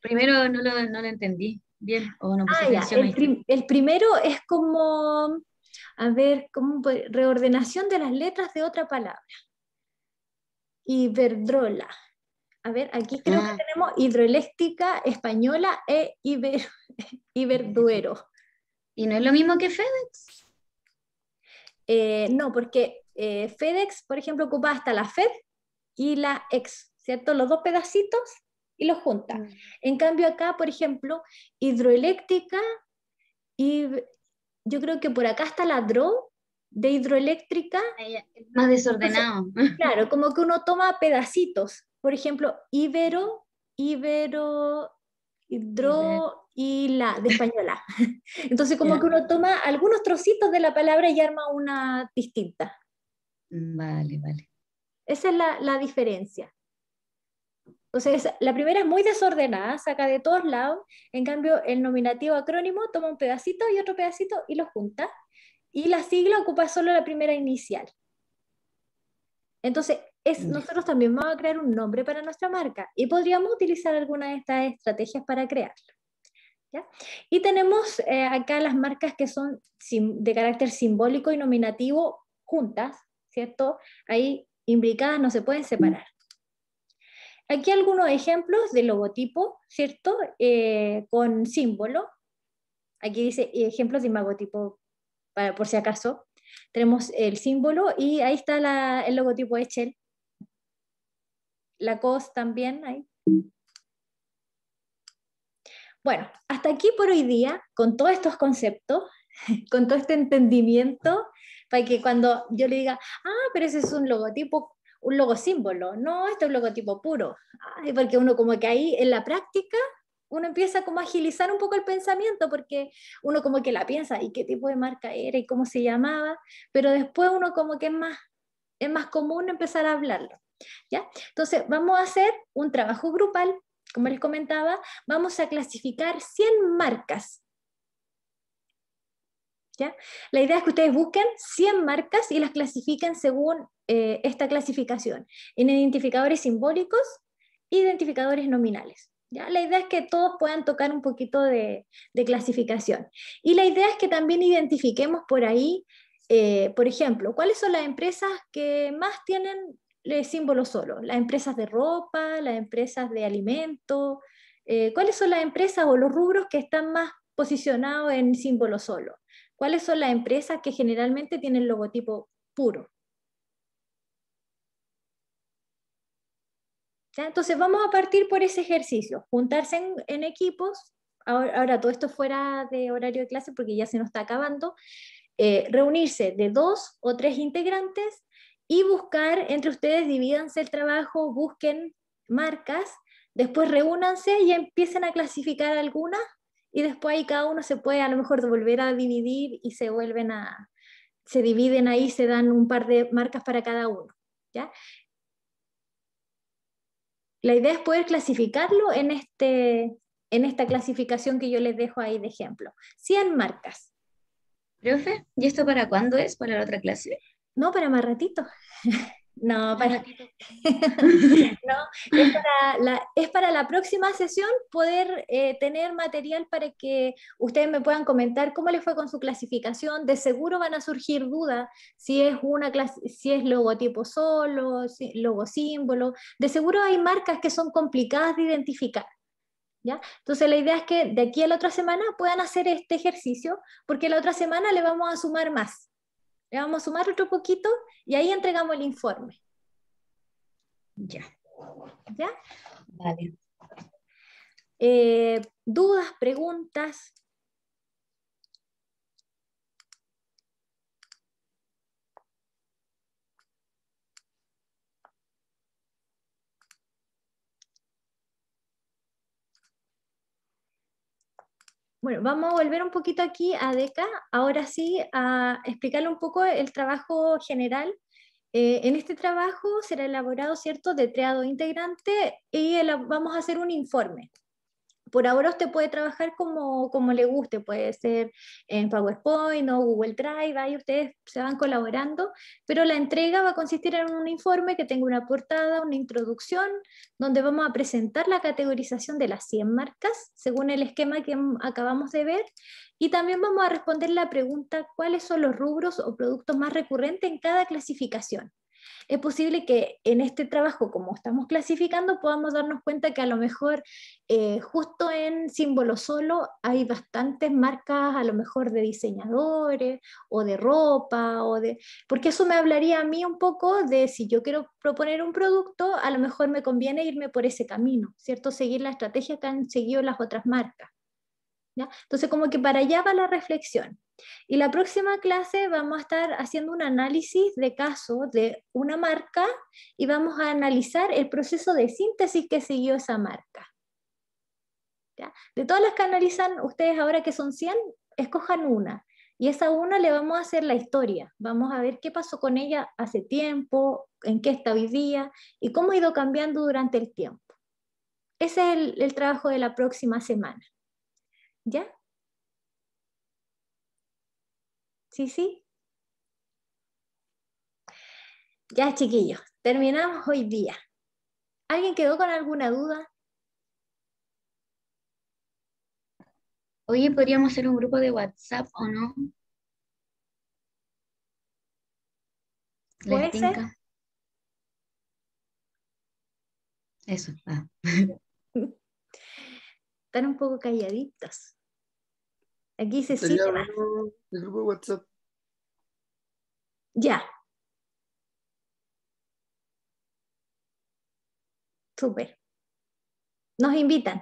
Speaker 1: primero no lo, entendí bien. O no ah, el, primero es como, a ver, como reordenación de las letras de otra palabra. Iberdrola. A ver, aquí creo que ah. tenemos hidroeléctrica española e Iber, iberduero. ¿Y no es lo mismo que FedEx? Eh, no, porque eh, FedEx, por ejemplo, ocupa hasta la Fed y la Ex, ¿cierto? Los dos pedacitos y lo junta. Mm. En cambio acá, por ejemplo, hidroeléctrica y yo creo que por acá está la DRO de hidroeléctrica. más desordenado. claro, como que uno toma pedacitos. Por ejemplo, Ibero, Ibero, Hidro y la de española. Entonces como que uno toma algunos trocitos de la palabra y arma una distinta. Mm, vale, vale. Esa es la diferencia. Entonces, la primera es muy desordenada, saca de todos lados. En cambio, el nominativo acrónimo toma un pedacito y otro pedacito y los junta. Y la sigla ocupa solo la primera inicial. Entonces, es, mm. nosotros también vamos a crear un nombre para nuestra marca y podríamos utilizar alguna de estas estrategias para crearlo. Y tenemos eh, acá las marcas que son de carácter simbólico y nominativo juntas, ¿cierto? Ahí imbricadas, no se pueden separar. Aquí algunos ejemplos de logotipo, ¿cierto? Eh, con símbolo. Aquí dice eh, ejemplos de magotipo para, por si acaso. Tenemos el símbolo y ahí está el logotipo de Shell. La COS también ahí. Bueno, hasta aquí por hoy día, con todos estos conceptos, con todo este entendimiento, para que cuando yo le diga, ah, pero ese es un logotipo un logo símbolo, no, este es un logotipo puro. Ay, porque uno como que ahí en la práctica uno empieza como a agilizar un poco el pensamiento porque uno como que la piensa y qué tipo de marca era y cómo se llamaba, pero después uno como que es más, es más común empezar a hablarlo. ¿ya? Entonces vamos a hacer un trabajo grupal, como les comentaba, vamos a clasificar 100 marcas. ¿ya? La idea es que ustedes busquen 100 marcas y las clasifiquen según eh, esta clasificación en identificadores simbólicos e identificadores nominales. ¿ya? La idea es que todos puedan tocar un poquito de, clasificación. Y la idea es que también identifiquemos por ahí, eh, por ejemplo, cuáles son las empresas que más tienen eh, símbolos solo, las empresas de ropa, las empresas de alimento, cuáles son las empresas o los rubros que están más posicionados en símbolo solo, cuáles son las empresas que generalmente tienen logotipo puro. Entonces vamos a partir por ese ejercicio, juntarse en, equipos, ahora, todo esto fuera de horario de clase porque ya se nos está acabando, eh, reunirse de dos o tres integrantes y buscar entre ustedes, divídanse el trabajo, busquen marcas, después reúnanse y empiecen a clasificar algunas y después ahí cada uno se puede a lo mejor volver a dividir y se vuelven a, se dividen ahí, se dan un par de marcas para cada uno. ¿ya? La idea es poder clasificarlo en, este, en esta clasificación que yo les dejo ahí de ejemplo. 100 marcas. Profe, ¿y esto para cuándo es? ¿Para la otra clase? No, para más ratito. No, para... es, para la, próxima sesión poder eh, tener material para que ustedes me puedan comentar cómo les fue con su clasificación. De seguro van a surgir dudas si es una si es logotipo solo, si, logo símbolo. De seguro hay marcas que son complicadas de identificar. ¿Ya? Entonces la idea es que de aquí a la otra semana puedan hacer este ejercicio, porque la otra semana le vamos a sumar más le eh, vamos a sumar otro poquito y ahí entregamos el informe. Ya. ¿Ya? Vale. Eh, dudas, preguntas, Bueno, vamos a volver un poquito aquí a DECA, ahora sí a explicarle un poco el trabajo general. Eh, en este trabajo será elaborado, ¿cierto?, de integrante y vamos a hacer un informe por ahora usted puede trabajar como, le guste, puede ser en PowerPoint o Google Drive, ahí ustedes se van colaborando, pero la entrega va a consistir en un informe que tenga una portada, una introducción, donde vamos a presentar la categorización de las 100 marcas, según el esquema que acabamos de ver, y también vamos a responder la pregunta, ¿cuáles son los rubros o productos más recurrentes en cada clasificación? es posible que en este trabajo, como estamos clasificando, podamos darnos cuenta que a lo mejor eh, justo en símbolo solo hay bastantes marcas, a lo mejor de diseñadores o de ropa, o de... porque eso me hablaría a mí un poco de si yo quiero proponer un producto, a lo mejor me conviene irme por ese camino, ¿cierto? Seguir la estrategia que han seguido las otras marcas. Entonces, como que para allá va la reflexión. Y la próxima clase vamos a estar haciendo un análisis de caso de una marca y vamos a analizar el proceso de síntesis que siguió esa marca. De todas las que analizan ustedes ahora que son 100, escojan una. Y esa una le vamos a hacer la historia. Vamos a ver qué pasó con ella hace tiempo, en qué está vivía y cómo ha ido cambiando durante el tiempo. Ese es el, el trabajo de la próxima semana. ¿Ya? Sí, sí. Ya, chiquillos, terminamos hoy día. ¿Alguien quedó con alguna duda? Oye, podríamos hacer un grupo de WhatsApp o no? ¿Puede ser? Eso. Ah. Están un poco calladitos. Aquí se cita. el grupo de WhatsApp. Ya. Súper. Nos invitan.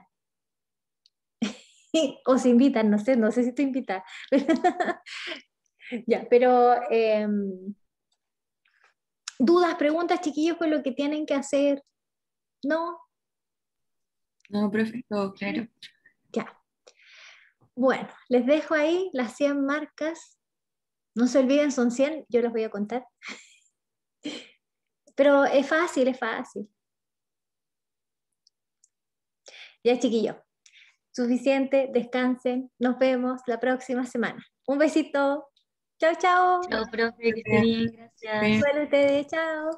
Speaker 1: Os invitan, no sé, no sé si te invitan. ya, pero em, dudas, preguntas, chiquillos, con lo que tienen que hacer. No. No, profe, claro. Bueno, les dejo ahí las 100 marcas. No se olviden, son 100, yo las voy a contar. Pero es fácil, es fácil. Ya, chiquillo. Suficiente, descansen. Nos vemos la próxima semana. Un besito. Chao, chao. Chao, profe, que estén bien. Gracias. chao.